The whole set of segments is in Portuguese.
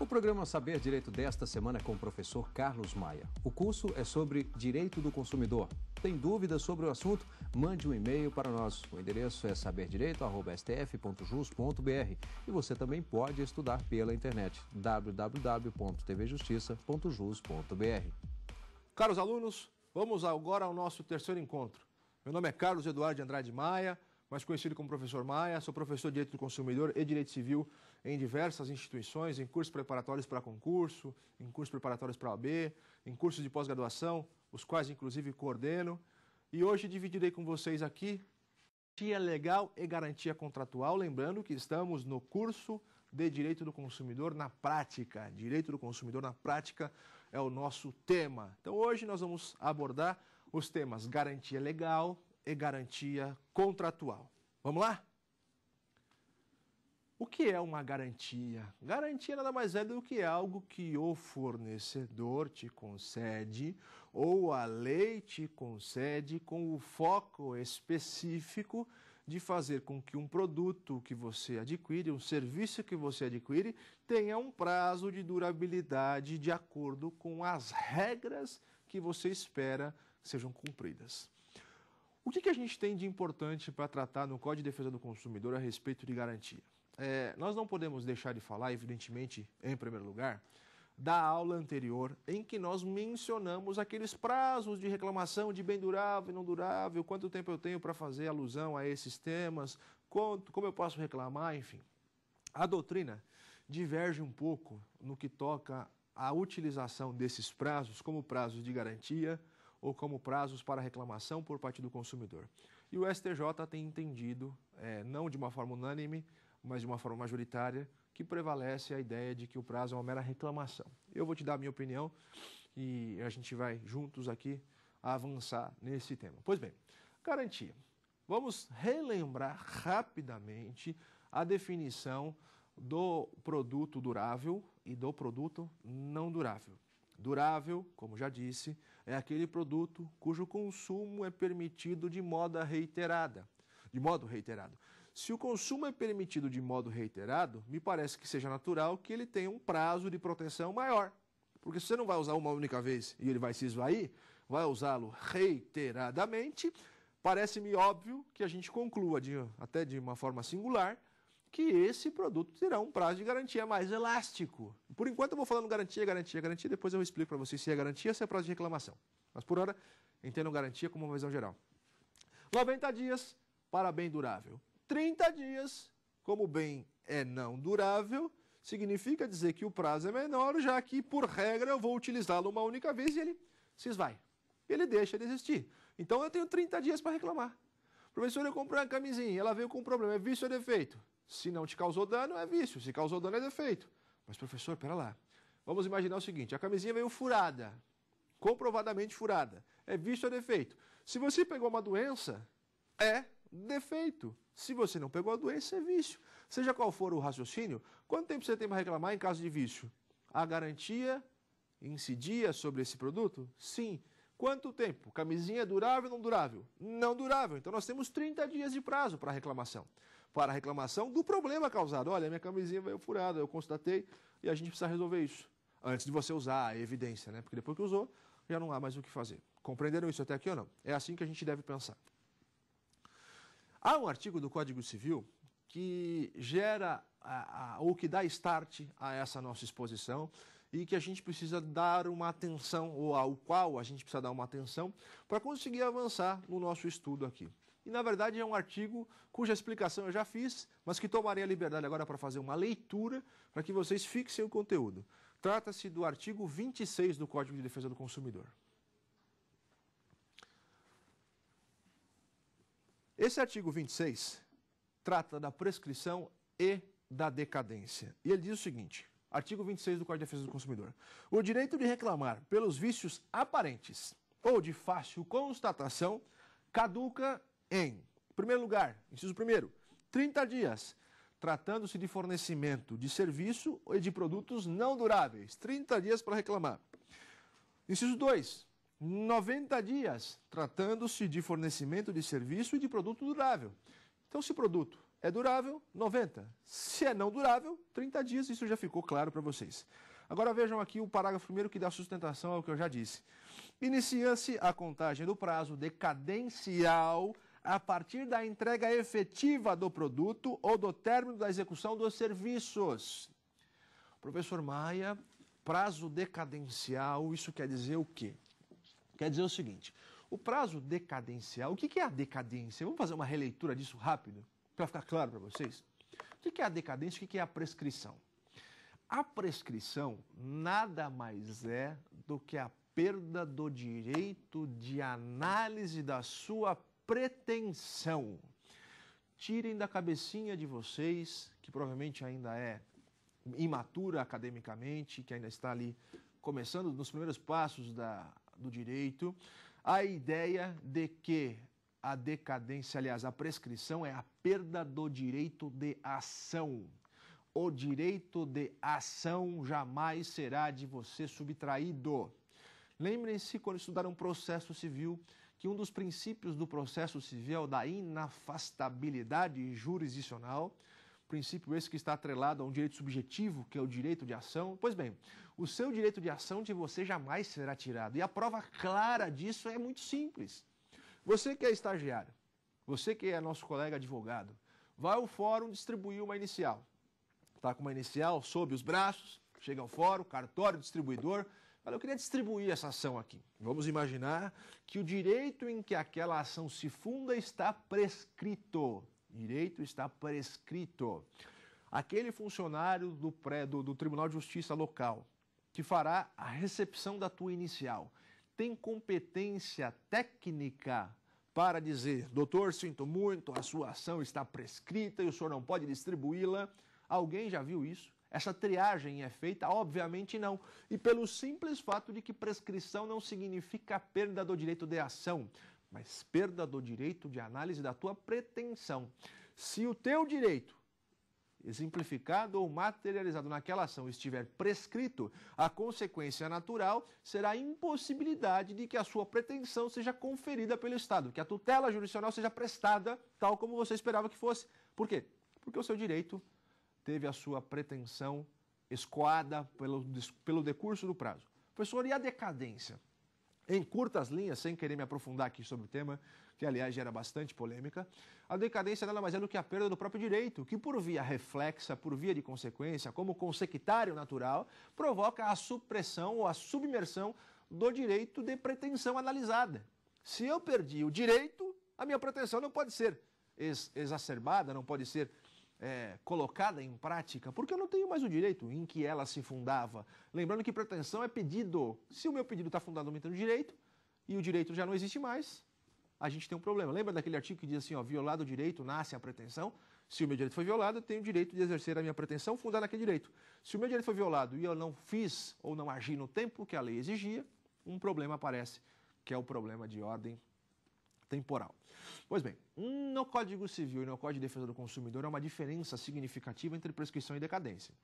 O programa Saber Direito desta semana é com o professor Carlos Maia. O curso é sobre direito do consumidor. Tem dúvidas sobre o assunto? Mande um e-mail para nós. O endereço é saberdireito.stf.jus.br e você também pode estudar pela internet www.tvjustiça.jus.br. Caros alunos, vamos agora ao nosso terceiro encontro. Meu nome é Carlos Eduardo Andrade Maia, mais conhecido como professor Maia. Sou professor de Direito do Consumidor e Direito Civil em diversas instituições, em cursos preparatórios para concurso, em cursos preparatórios para OAB, em cursos de pós-graduação, os quais inclusive coordeno. E hoje dividirei com vocês aqui garantia legal e garantia contratual, lembrando que estamos no curso de Direito do Consumidor na prática. Direito do Consumidor na prática é o nosso tema. Então hoje nós vamos abordar os temas garantia legal, e garantia contratual. Vamos lá? O que é uma garantia? Garantia nada mais é do que algo que o fornecedor te concede ou a lei te concede com o foco específico de fazer com que um produto que você adquire, um serviço que você adquire, tenha um prazo de durabilidade de acordo com as regras que você espera sejam cumpridas. O que, que a gente tem de importante para tratar no Código de Defesa do Consumidor a respeito de garantia? É, nós não podemos deixar de falar, evidentemente, em primeiro lugar, da aula anterior, em que nós mencionamos aqueles prazos de reclamação de bem durável e não durável, quanto tempo eu tenho para fazer alusão a esses temas, quanto, como eu posso reclamar, enfim. A doutrina diverge um pouco no que toca à utilização desses prazos como prazos de garantia, ou como prazos para reclamação por parte do consumidor. E o STJ tem entendido, é, não de uma forma unânime, mas de uma forma majoritária, que prevalece a ideia de que o prazo é uma mera reclamação. Eu vou te dar a minha opinião e a gente vai juntos aqui avançar nesse tema. Pois bem, garantia. Vamos relembrar rapidamente a definição do produto durável e do produto não durável. Durável, como já disse, é aquele produto cujo consumo é permitido de modo reiterada. De modo reiterado. Se o consumo é permitido de modo reiterado, me parece que seja natural que ele tenha um prazo de proteção maior. Porque se você não vai usar uma única vez e ele vai se esvair, vai usá-lo reiteradamente, parece-me óbvio que a gente conclua, de, até de uma forma singular, que esse produto terá um prazo de garantia mais elástico. Por enquanto eu vou falando garantia, garantia, garantia, depois eu explico para vocês se é garantia ou se é prazo de reclamação. Mas por hora, entendam garantia como uma visão geral. 90 dias para bem durável. 30 dias, como bem é não durável, significa dizer que o prazo é menor, já que, por regra, eu vou utilizá-lo uma única vez e ele se esvai. Ele deixa de existir. Então eu tenho 30 dias para reclamar. Professor, eu comprei uma camisinha, ela veio com um problema, é vício ou defeito? Se não te causou dano, é vício. Se causou dano, é defeito. Mas, professor, pera lá. Vamos imaginar o seguinte: a camisinha veio furada, comprovadamente furada. É vício ou é defeito? Se você pegou uma doença, é defeito. Se você não pegou a doença, é vício. Seja qual for o raciocínio, quanto tempo você tem para reclamar em caso de vício? A garantia incidia sobre esse produto? Sim. Quanto tempo? Camisinha é durável ou não durável? Não durável. Então nós temos 30 dias de prazo para reclamação para a reclamação do problema causado. Olha, minha camisinha veio furada, eu constatei e a gente precisa resolver isso. Antes de você usar a evidência, né? Porque depois que usou, já não há mais o que fazer. Compreenderam isso até aqui ou não? É assim que a gente deve pensar. Há um artigo do Código Civil que gera a, a, ou que dá start a essa nossa exposição e que a gente precisa dar uma atenção, ou ao qual a gente precisa dar uma atenção, para conseguir avançar no nosso estudo aqui e na verdade é um artigo cuja explicação eu já fiz, mas que tomarei a liberdade agora para fazer uma leitura para que vocês fixem o conteúdo. Trata-se do artigo 26 do Código de Defesa do Consumidor. Esse artigo 26 trata da prescrição e da decadência. E ele diz o seguinte: artigo 26 do Código de Defesa do Consumidor. O direito de reclamar pelos vícios aparentes ou de fácil constatação caduca em, primeiro lugar, inciso primeiro, 30 dias, tratando-se de fornecimento de serviço e de produtos não duráveis. 30 dias para reclamar. Inciso 2, 90 dias, tratando-se de fornecimento de serviço e de produto durável. Então, se produto é durável, 90. Se é não durável, 30 dias, isso já ficou claro para vocês. Agora vejam aqui o parágrafo primeiro que dá sustentação ao que eu já disse. Inicia-se a contagem do prazo decadencial a partir da entrega efetiva do produto ou do término da execução dos serviços. Professor Maia, prazo decadencial, isso quer dizer o quê? Quer dizer o seguinte: o prazo decadencial, o que é a decadência? Vamos fazer uma releitura disso rápido, para ficar claro para vocês? O que é a decadência? O que é a prescrição? A prescrição nada mais é do que a perda do direito de análise da sua pretensão. Tirem da cabecinha de vocês, que provavelmente ainda é imatura academicamente, que ainda está ali começando nos primeiros passos da, do direito, a ideia de que a decadência, aliás, a prescrição é a perda do direito de ação. O direito de ação jamais será de você subtraído. Lembrem-se quando estudaram um processo civil que um dos princípios do processo civil é da inafastabilidade jurisdicional, princípio esse que está atrelado a um direito subjetivo, que é o direito de ação. Pois bem, o seu direito de ação de você jamais será tirado. E a prova clara disso é muito simples. Você que é estagiário, você que é nosso colega advogado, vai ao fórum distribuir uma inicial. Está com uma inicial sob os braços, chega ao fórum, cartório, distribuidor, Olha, eu queria distribuir essa ação aqui. Vamos imaginar que o direito em que aquela ação se funda está prescrito. Direito está prescrito. Aquele funcionário do, pré, do, do Tribunal de Justiça local que fará a recepção da tua inicial tem competência técnica para dizer, doutor, sinto muito, a sua ação está prescrita e o senhor não pode distribuí-la. Alguém já viu isso? Essa triagem é feita? Obviamente não. E pelo simples fato de que prescrição não significa perda do direito de ação, mas perda do direito de análise da tua pretensão. Se o teu direito exemplificado ou materializado naquela ação estiver prescrito, a consequência natural será a impossibilidade de que a sua pretensão seja conferida pelo Estado, que a tutela jurisdicional seja prestada tal como você esperava que fosse. Por quê? Porque o seu direito teve a sua pretensão escoada pelo, pelo decurso do prazo. Professor, e a decadência? Em curtas linhas, sem querer me aprofundar aqui sobre o tema, que aliás gera bastante polêmica, a decadência nada mais é do que a perda do próprio direito, que por via reflexa, por via de consequência, como consectário natural, provoca a supressão ou a submersão do direito de pretensão analisada. Se eu perdi o direito, a minha pretensão não pode ser exacerbada, não pode ser é, colocada em prática, porque eu não tenho mais o direito em que ela se fundava. Lembrando que pretensão é pedido. Se o meu pedido está fundado no direito e o direito já não existe mais, a gente tem um problema. Lembra daquele artigo que diz assim, ó, violado o direito, nasce a pretensão? Se o meu direito foi violado, eu tenho o direito de exercer a minha pretensão fundada naquele direito. Se o meu direito foi violado e eu não fiz ou não agi no tempo que a lei exigia, um problema aparece, que é o problema de ordem temporal. Pois bem, no Código Civil e no Código de Defesa do Consumidor há é uma diferença significativa entre prescrição e decadência.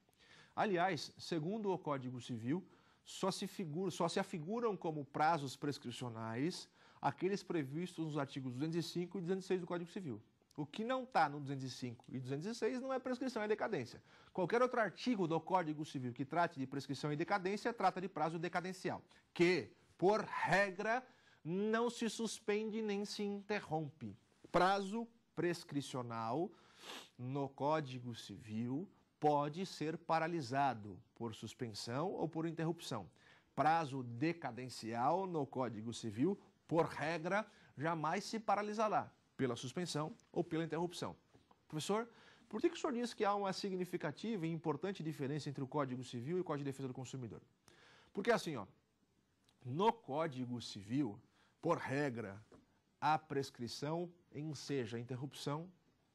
Aliás, segundo o Código Civil, só se, figura, só se afiguram como prazos prescricionais aqueles previstos nos artigos 205 e 206 do Código Civil. O que não está no 205 e 206 não é prescrição, é decadência. Qualquer outro artigo do Código Civil que trate de prescrição e decadência trata de prazo decadencial, que, por regra, não se suspende nem se interrompe. Prazo prescricional no Código Civil pode ser paralisado por suspensão ou por interrupção. Prazo decadencial no Código Civil, por regra, jamais se paralisará pela suspensão ou pela interrupção. Professor, por que, que o senhor diz que há uma significativa e importante diferença entre o Código Civil e o Código de Defesa do Consumidor? Porque assim, ó, no Código Civil, por regra, a prescrição em seja a interrupção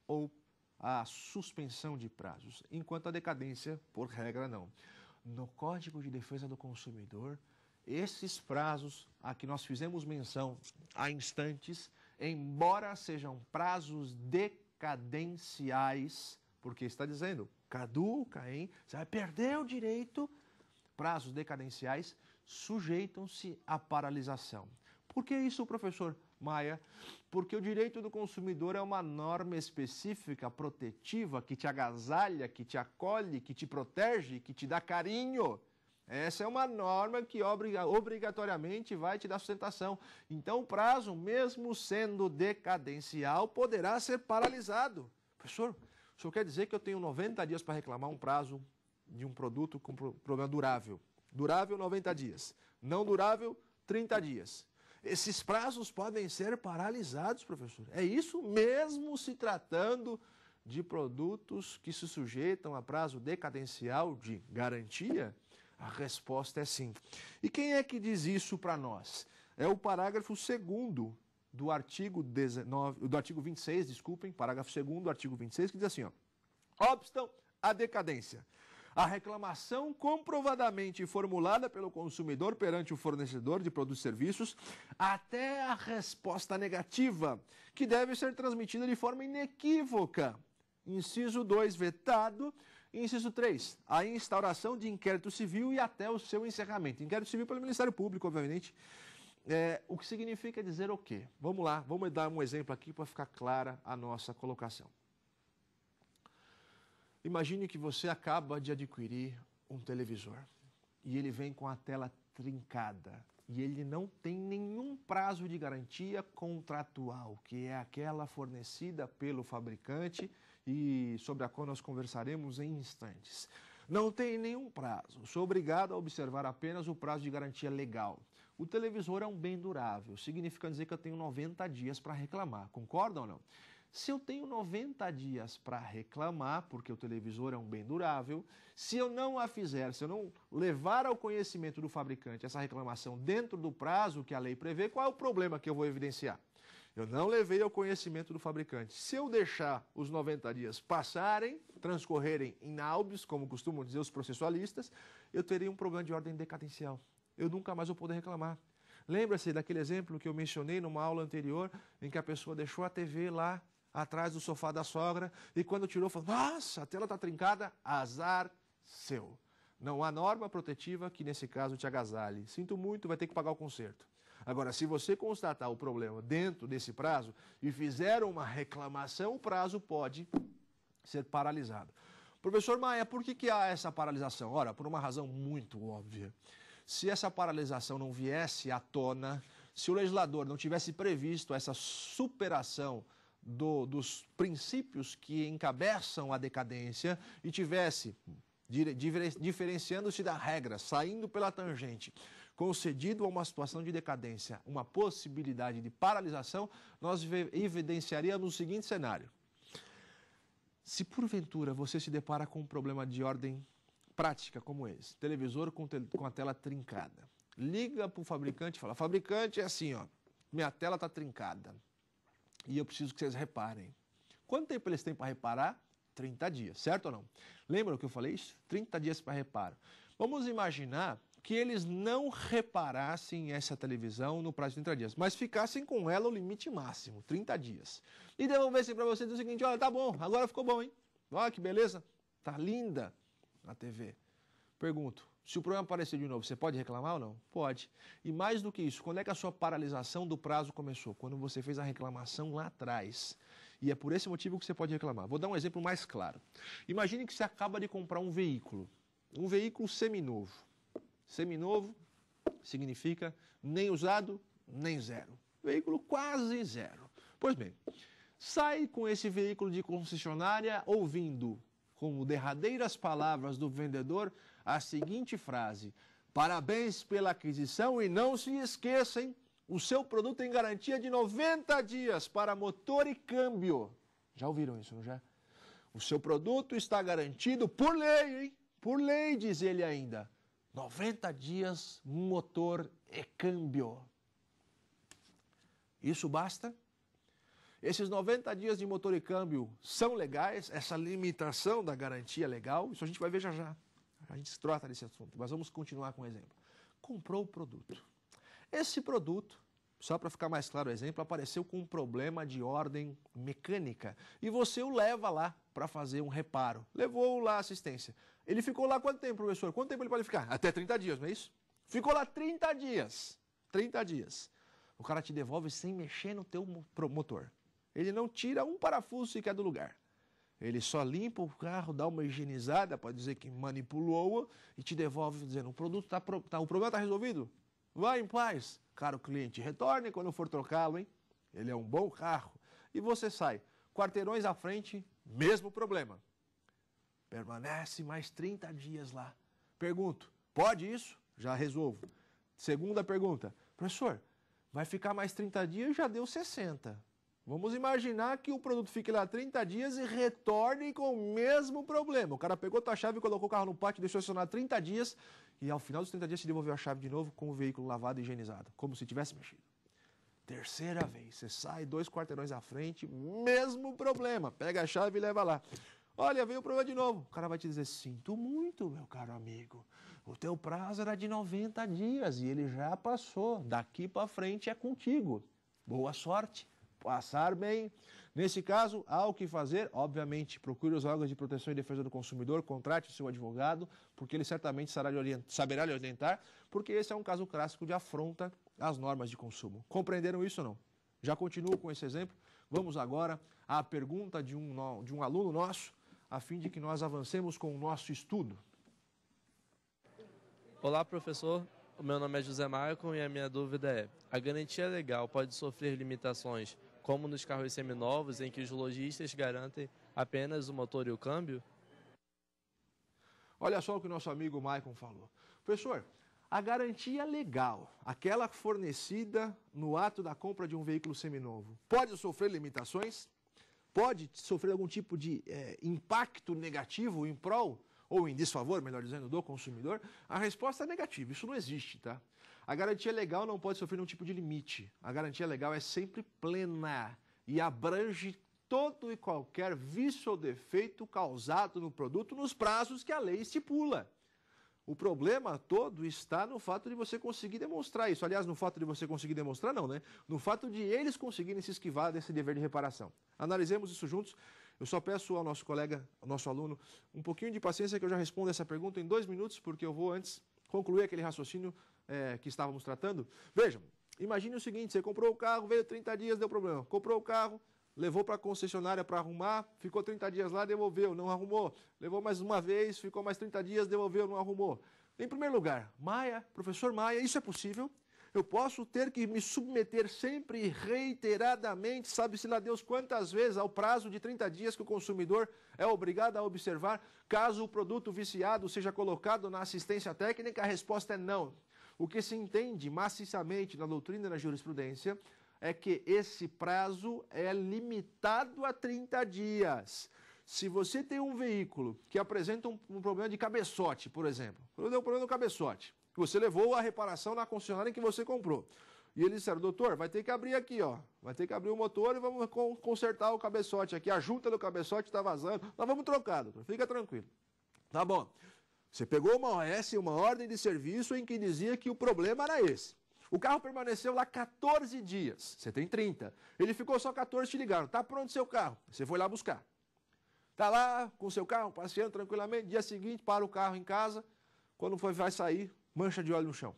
ou a suspensão de prazos, enquanto a decadência, por regra, não. No Código de Defesa do Consumidor, esses prazos a que nós fizemos menção há instantes, embora sejam prazos decadenciais, porque está dizendo caduca, hein? Você vai perder o direito. Prazos decadenciais sujeitam-se à paralisação. Por que isso, professor Maia? Porque o direito do consumidor é uma norma específica, protetiva, que te agasalha, que te acolhe, que te protege, que te dá carinho. Essa é uma norma que obrigatoriamente vai te dar sustentação. Então, o prazo, mesmo sendo decadencial, poderá ser paralisado. Professor, o senhor quer dizer que eu tenho 90 dias para reclamar um prazo de um produto com problema durável? Durável, 90 dias. Não durável, 30 dias. Esses prazos podem ser paralisados, professor. É isso mesmo se tratando de produtos que se sujeitam a prazo decadencial de garantia? A resposta é sim. E quem é que diz isso para nós? É o parágrafo 2 do artigo 19, do artigo 26, desculpem, parágrafo 2 do artigo 26, que diz assim, ó: obstam a decadência a reclamação comprovadamente formulada pelo consumidor perante o fornecedor de produtos e serviços, até a resposta negativa, que deve ser transmitida de forma inequívoca. Inciso 2, vetado. Inciso 3, a instauração de inquérito civil e até o seu encerramento. Inquérito civil pelo Ministério Público, obviamente. É, o que significa dizer o quê? Vamos lá, vamos dar um exemplo aqui para ficar clara a nossa colocação. Imagine que você acaba de adquirir um televisor e ele vem com a tela trincada e ele não tem nenhum prazo de garantia contratual, que é aquela fornecida pelo fabricante e sobre a qual nós conversaremos em instantes. Não tem nenhum prazo, sou obrigado a observar apenas o prazo de garantia legal. O televisor é um bem durável, significa dizer que eu tenho 90 dias para reclamar, concorda ou não? Se eu tenho 90 dias para reclamar, porque o televisor é um bem durável, se eu não a fizer, se eu não levar ao conhecimento do fabricante essa reclamação dentro do prazo que a lei prevê, qual é o problema que eu vou evidenciar? Eu não levei ao conhecimento do fabricante. Se eu deixar os 90 dias passarem, transcorrerem em albis, como costumam dizer os processualistas, eu teria um problema de ordem decadencial. Eu nunca mais vou poder reclamar. Lembra-se daquele exemplo que eu mencionei numa aula anterior, em que a pessoa deixou a TV lá atrás do sofá da sogra e quando tirou falou: "Nossa, a tela está trincada, azar seu". Não há norma protetiva que nesse caso te agasalhe. Sinto muito, vai ter que pagar o conserto. Agora, se você constatar o problema dentro desse prazo e fizer uma reclamação, o prazo pode ser paralisado. Professor Maia, por que, que há essa paralisação? Ora, por uma razão muito óbvia. Se essa paralisação não viesse à tona, se o legislador não tivesse previsto essa superação do, dos princípios que encabeçam a decadência e tivesse, diferenciando-se da regra, saindo pela tangente, concedido a uma situação de decadência uma possibilidade de paralisação, nós evidenciaríamos o seguinte cenário. Se porventura você se depara com um problema de ordem prática como esse, televisor com, te com a tela trincada, liga para o fabricante e fala, fabricante, é assim, ó, minha tela está trincada, e eu preciso que vocês reparem. Quanto tempo eles têm para reparar? 30 dias, certo ou não? Lembram que eu falei isso? 30 dias para reparo. Vamos imaginar que eles não reparassem essa televisão no prazo de 30 dias, mas ficassem com ela o limite máximo, 30 dias. E devolvessem para vocês o seguinte, olha, tá bom, agora ficou bom, hein? Olha que beleza, tá linda a TV. Pergunto, se o problema aparecer de novo, você pode reclamar ou não? Pode. E mais do que isso, quando é que a sua paralisação do prazo começou? Quando você fez a reclamação lá atrás. E é por esse motivo que você pode reclamar. Vou dar um exemplo mais claro. Imagine que você acaba de comprar um veículo. Um veículo seminovo. Seminovo significa nem usado, nem zero. Veículo quase zero. Pois bem, sai com esse veículo de concessionária ouvindo como derradeiras palavras do vendedor a seguinte frase: Parabéns pela aquisição e não se esqueçam, o seu produto tem garantia de 90 dias para motor e câmbio. Já ouviram isso, não já? O seu produto está garantido por lei, hein? Por lei, diz ele ainda. 90 dias, motor e câmbio. Isso basta? Esses 90 dias de motor e câmbio são legais? Essa limitação da garantia legal? Isso a gente vai ver já já a gente se trata desse assunto, mas vamos continuar com o um exemplo. Comprou o produto. Esse produto, só para ficar mais claro o exemplo, apareceu com um problema de ordem mecânica e você o leva lá para fazer um reparo. Levou lá a assistência. Ele ficou lá quanto tempo, professor? Quanto tempo ele pode ficar? Até 30 dias, não é isso? Ficou lá 30 dias. 30 dias. O cara te devolve sem mexer no teu motor. Ele não tira um parafuso sequer do lugar. Ele só limpa o carro, dá uma higienizada para dizer que manipulou e te devolve dizendo: o produto está tá o problema está resolvido. Vá em paz, caro cliente. Retorne quando for trocá-lo, hein? Ele é um bom carro. E você sai. Quarteirões à frente, mesmo problema. Permanece mais 30 dias lá. Pergunto: pode isso? Já resolvo. Segunda pergunta: professor, vai ficar mais 30 dias? Já deu 60. Vamos imaginar que o produto fique lá 30 dias e retorne com o mesmo problema. O cara pegou tua chave, colocou o carro no pátio, deixou acionar 30 dias e ao final dos 30 dias se devolveu a chave de novo com o veículo lavado e higienizado, como se tivesse mexido. Terceira vez, você sai dois quarteirões à frente, mesmo problema. Pega a chave e leva lá. Olha, veio o problema de novo. O cara vai te dizer: Sinto muito, meu caro amigo. O teu prazo era de 90 dias e ele já passou. Daqui para frente é contigo. Boa sorte passar bem. Nesse caso, há o que fazer. Obviamente, procure os órgãos de proteção e defesa do consumidor, contrate o seu advogado, porque ele certamente saberá lhe orientar, porque esse é um caso clássico de afronta às normas de consumo. Compreenderam isso ou não? Já continuo com esse exemplo. Vamos agora à pergunta de um, de um aluno nosso, a fim de que nós avancemos com o nosso estudo. Olá, professor. O meu nome é José Marco e a minha dúvida é: a garantia legal pode sofrer limitações como nos carros seminovos, em que os lojistas garantem apenas o motor e o câmbio? Olha só o que o nosso amigo Maicon falou. Professor, a garantia legal, aquela fornecida no ato da compra de um veículo seminovo, pode sofrer limitações? Pode sofrer algum tipo de é, impacto negativo em prol ou em desfavor, melhor dizendo, do consumidor? A resposta é negativa, isso não existe, tá? A garantia legal não pode sofrer nenhum tipo de limite. A garantia legal é sempre plena e abrange todo e qualquer vício ou defeito causado no produto nos prazos que a lei estipula. O problema todo está no fato de você conseguir demonstrar isso. Aliás, no fato de você conseguir demonstrar, não, né? No fato de eles conseguirem se esquivar desse dever de reparação. Analisemos isso juntos. Eu só peço ao nosso colega, ao nosso aluno, um pouquinho de paciência que eu já respondo essa pergunta em dois minutos, porque eu vou antes concluir aquele raciocínio é, que estávamos tratando. Vejam, imagine o seguinte: você comprou o carro, veio 30 dias, deu problema. Comprou o carro, levou para a concessionária para arrumar, ficou 30 dias lá, devolveu, não arrumou. Levou mais uma vez, ficou mais 30 dias, devolveu, não arrumou. Em primeiro lugar, Maia, professor Maia, isso é possível? Eu posso ter que me submeter sempre reiteradamente, sabe-se lá Deus quantas vezes, ao prazo de 30 dias que o consumidor é obrigado a observar, caso o produto viciado seja colocado na assistência técnica, a resposta é não. O que se entende maciçamente na doutrina e na jurisprudência é que esse prazo é limitado a 30 dias. Se você tem um veículo que apresenta um, um problema de cabeçote, por exemplo, quando deu um problema no cabeçote, que você levou a reparação na concessionária em que você comprou. E eles disseram, doutor, vai ter que abrir aqui, ó. Vai ter que abrir o motor e vamos consertar o cabeçote aqui. A junta do cabeçote está vazando. Nós vamos trocar, doutor. Fica tranquilo. Tá bom. Você pegou uma OS, uma ordem de serviço em que dizia que o problema era esse. O carro permaneceu lá 14 dias. Você tem 30. Ele ficou só 14, te ligaram. Tá pronto seu carro. Você foi lá buscar. Tá lá com seu carro, passeando tranquilamente. Dia seguinte, para o carro em casa. Quando foi, vai sair, Mancha de óleo no chão.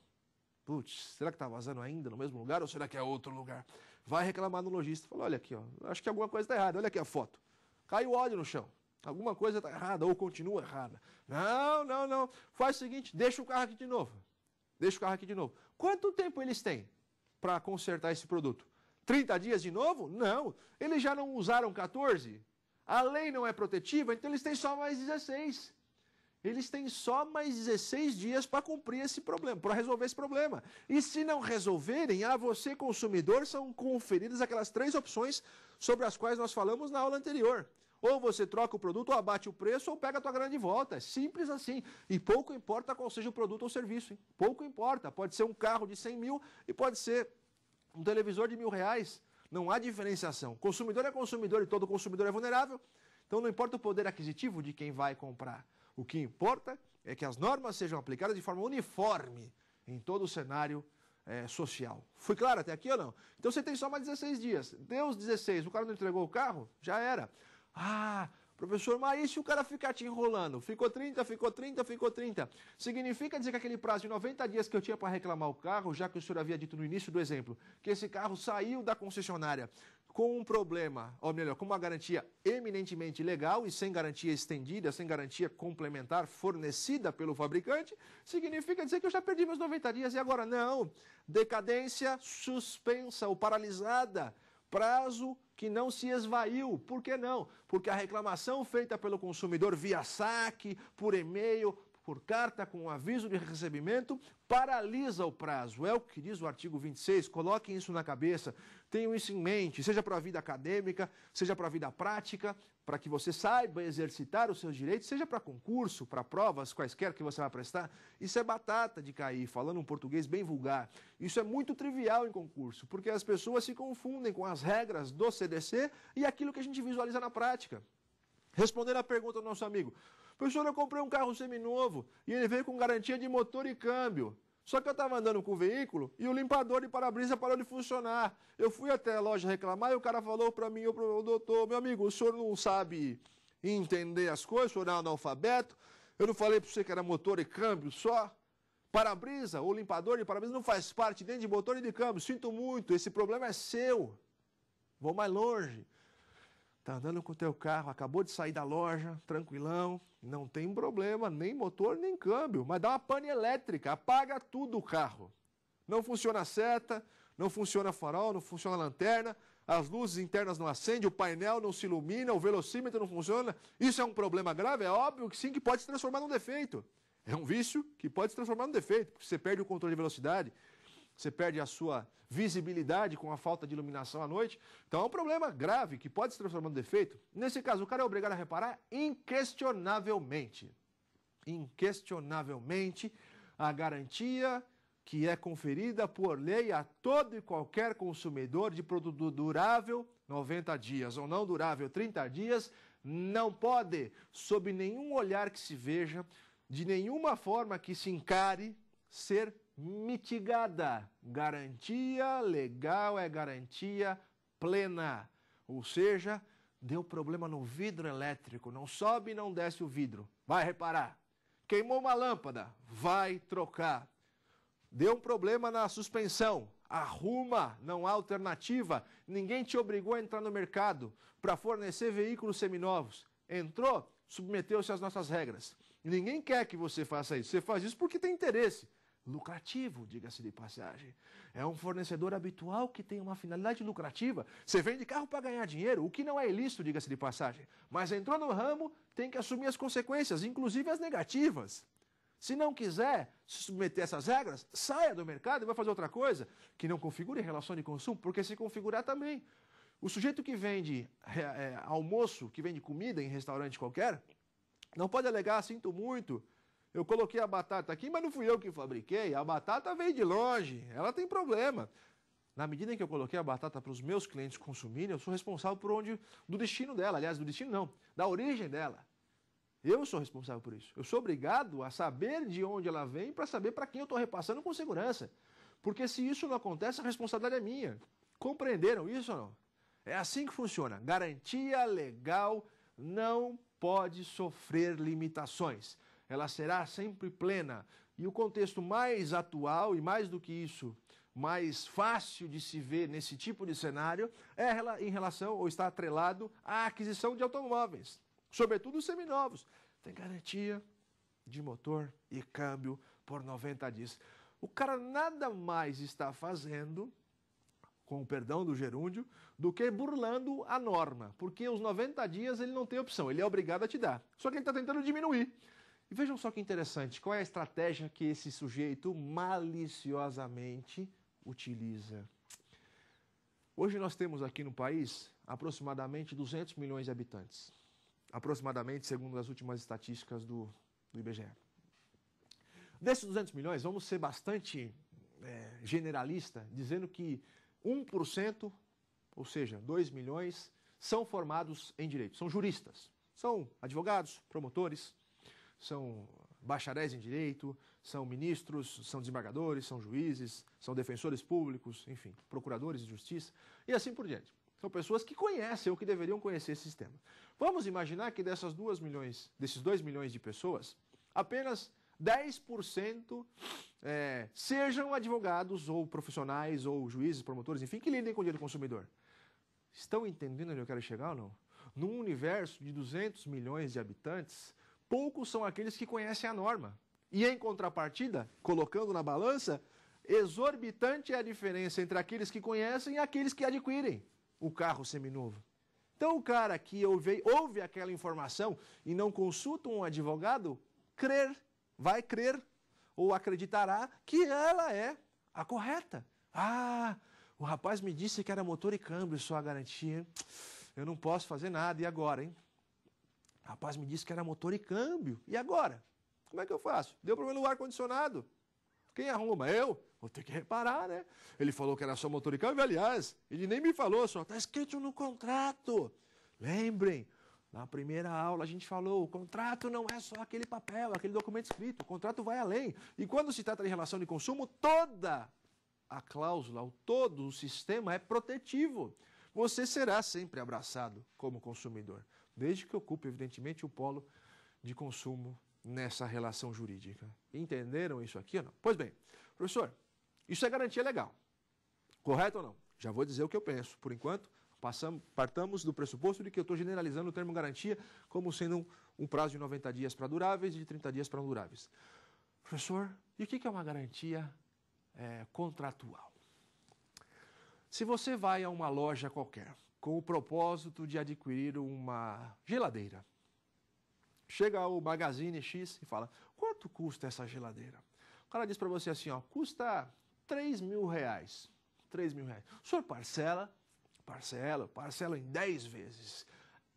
Putz, será que está vazando ainda no mesmo lugar ou será que é outro lugar? Vai reclamar no lojista. Fala, olha aqui, ó, acho que alguma coisa está errada. Olha aqui a foto. Caiu óleo no chão. Alguma coisa está errada ou continua errada. Não, não, não. Faz o seguinte, deixa o carro aqui de novo. Deixa o carro aqui de novo. Quanto tempo eles têm para consertar esse produto? 30 dias de novo? Não. Eles já não usaram 14? A lei não é protetiva, então eles têm só mais 16. Eles têm só mais 16 dias para cumprir esse problema, para resolver esse problema. E se não resolverem, a você, consumidor, são conferidas aquelas três opções sobre as quais nós falamos na aula anterior. Ou você troca o produto, ou abate o preço, ou pega a tua grana de volta. É simples assim. E pouco importa qual seja o produto ou serviço. Hein? Pouco importa. Pode ser um carro de 100 mil e pode ser um televisor de mil reais. Não há diferenciação. Consumidor é consumidor e todo consumidor é vulnerável. Então não importa o poder aquisitivo de quem vai comprar. O que importa é que as normas sejam aplicadas de forma uniforme em todo o cenário é, social. Fui claro até aqui ou não? Então você tem só mais 16 dias. Deu os 16, o cara não entregou o carro, já era. Ah, Professor, mas e se o cara ficar te enrolando? Ficou 30, ficou 30, ficou 30. Significa dizer que aquele prazo de 90 dias que eu tinha para reclamar o carro, já que o senhor havia dito no início do exemplo, que esse carro saiu da concessionária com um problema, ou melhor, com uma garantia eminentemente legal e sem garantia estendida, sem garantia complementar fornecida pelo fabricante, significa dizer que eu já perdi meus 90 dias e agora não. Decadência suspensa ou paralisada. Prazo que não se esvaiu. Por que não? Porque a reclamação feita pelo consumidor via saque, por e-mail, por carta com um aviso de recebimento paralisa o prazo. É o que diz o artigo 26. Coloquem isso na cabeça, tenham isso em mente, seja para a vida acadêmica, seja para a vida prática, para que você saiba exercitar os seus direitos, seja para concurso, para provas, quaisquer que você vai prestar, isso é batata de cair, falando um português bem vulgar. Isso é muito trivial em concurso, porque as pessoas se confundem com as regras do CDC e aquilo que a gente visualiza na prática. Respondendo à pergunta do nosso amigo, professor, eu comprei um carro seminovo e ele veio com garantia de motor e câmbio. Só que eu estava andando com o veículo e o limpador de para-brisa parou de funcionar. Eu fui até a loja reclamar e o cara falou para mim, o doutor, meu amigo, o senhor não sabe entender as coisas, o senhor é analfabeto. Eu não falei para você que era motor e câmbio só? Para-brisa, o limpador de para-brisa não faz parte nem de motor e de câmbio. Sinto muito, esse problema é seu. Vou mais longe. Tá andando com o teu carro, acabou de sair da loja, tranquilão, não tem problema, nem motor, nem câmbio, mas dá uma pane elétrica, apaga tudo o carro. Não funciona a seta, não funciona farol, não funciona a lanterna, as luzes internas não acendem, o painel não se ilumina, o velocímetro não funciona. Isso é um problema grave? É óbvio que sim, que pode se transformar num defeito. É um vício que pode se transformar num defeito, porque você perde o controle de velocidade, você perde a sua visibilidade com a falta de iluminação à noite. Então é um problema grave que pode se transformar em defeito. Nesse caso, o cara é obrigado a reparar inquestionavelmente. Inquestionavelmente, a garantia que é conferida por lei a todo e qualquer consumidor de produto durável 90 dias ou não durável 30 dias, não pode, sob nenhum olhar que se veja, de nenhuma forma que se encare, ser mitigada. Garantia legal é garantia plena. Ou seja, deu problema no vidro elétrico, não sobe e não desce o vidro. Vai reparar. Queimou uma lâmpada, vai trocar. Deu um problema na suspensão, arruma, não há alternativa. Ninguém te obrigou a entrar no mercado para fornecer veículos seminovos. Entrou, submeteu-se às nossas regras. Ninguém quer que você faça isso. Você faz isso porque tem interesse lucrativo, diga-se de passagem. É um fornecedor habitual que tem uma finalidade lucrativa. Você vende carro para ganhar dinheiro, o que não é ilícito, diga-se de passagem. Mas entrou no ramo, tem que assumir as consequências, inclusive as negativas. Se não quiser se submeter a essas regras, saia do mercado e vai fazer outra coisa que não configure relação de consumo, porque se configurar também. O sujeito que vende é, é, almoço, que vende comida em restaurante qualquer, não pode alegar, ah, sinto muito, eu coloquei a batata aqui, mas não fui eu que fabriquei. A batata veio de longe, ela tem problema. Na medida em que eu coloquei a batata para os meus clientes consumirem, eu sou responsável por onde do destino dela, aliás, do destino não, da origem dela. Eu sou responsável por isso. Eu sou obrigado a saber de onde ela vem para saber para quem eu estou repassando com segurança. Porque se isso não acontece, a responsabilidade é minha. Compreenderam isso ou não? É assim que funciona. Garantia legal não pode sofrer limitações ela será sempre plena. E o contexto mais atual, e mais do que isso, mais fácil de se ver nesse tipo de cenário, é em relação ou está atrelado à aquisição de automóveis, sobretudo seminovos. Tem garantia de motor e câmbio por 90 dias. O cara nada mais está fazendo com o perdão do gerúndio, do que burlando a norma, porque os 90 dias ele não tem opção, ele é obrigado a te dar. Só que ele está tentando diminuir. E vejam só que interessante, qual é a estratégia que esse sujeito maliciosamente utiliza? Hoje nós temos aqui no país aproximadamente 200 milhões de habitantes, aproximadamente segundo as últimas estatísticas do, do IBGE. Desses 200 milhões, vamos ser bastante é, generalista, dizendo que 1%, ou seja, 2 milhões, são formados em direito, são juristas, são advogados, promotores, são bacharéis em direito, são ministros, são desembargadores, são juízes, são defensores públicos, enfim, procuradores de justiça e assim por diante. São pessoas que conhecem ou que deveriam conhecer esse sistema. Vamos imaginar que dessas 2 milhões, desses 2 milhões de pessoas, apenas 10% é, sejam advogados ou profissionais ou juízes, promotores, enfim, que lidem com o direito do consumidor. Estão entendendo onde eu quero chegar ou não? Num universo de 200 milhões de habitantes, poucos são aqueles que conhecem a norma. E em contrapartida, colocando na balança, exorbitante é a diferença entre aqueles que conhecem e aqueles que adquirem o carro seminovo. Então, o cara que ouve, ouve aquela informação e não consulta um advogado, crer, vai crer ou acreditará que ela é a correta. Ah, o rapaz me disse que era motor e câmbio só a garantia. Eu não posso fazer nada, e agora, hein? rapaz me disse que era motor e câmbio. E agora? Como é que eu faço? Deu problema no ar-condicionado. Quem arruma? Eu? Vou ter que reparar, né? Ele falou que era só motor e câmbio, aliás, ele nem me falou, só está escrito no contrato. Lembrem, na primeira aula a gente falou, o contrato não é só aquele papel, é aquele documento escrito, o contrato vai além. E quando se trata de relação de consumo, toda a cláusula, o todo o sistema é protetivo. Você será sempre abraçado como consumidor desde que ocupe, evidentemente, o polo de consumo nessa relação jurídica. Entenderam isso aqui ou não? Pois bem, professor, isso é garantia legal, correto ou não? Já vou dizer o que eu penso. Por enquanto, passamos, partamos do pressuposto de que eu estou generalizando o termo garantia como sendo um, um, prazo de 90 dias para duráveis e de 30 dias para não duráveis. Professor, e o que, é uma garantia é, contratual? Se você vai a uma loja qualquer, com o propósito de adquirir uma geladeira. Chega o Magazine X e fala: quanto custa essa geladeira? O cara diz para você assim: ó, custa 3 mil reais. 3 mil reais. O senhor parcela, parcela, parcela em 10 vezes.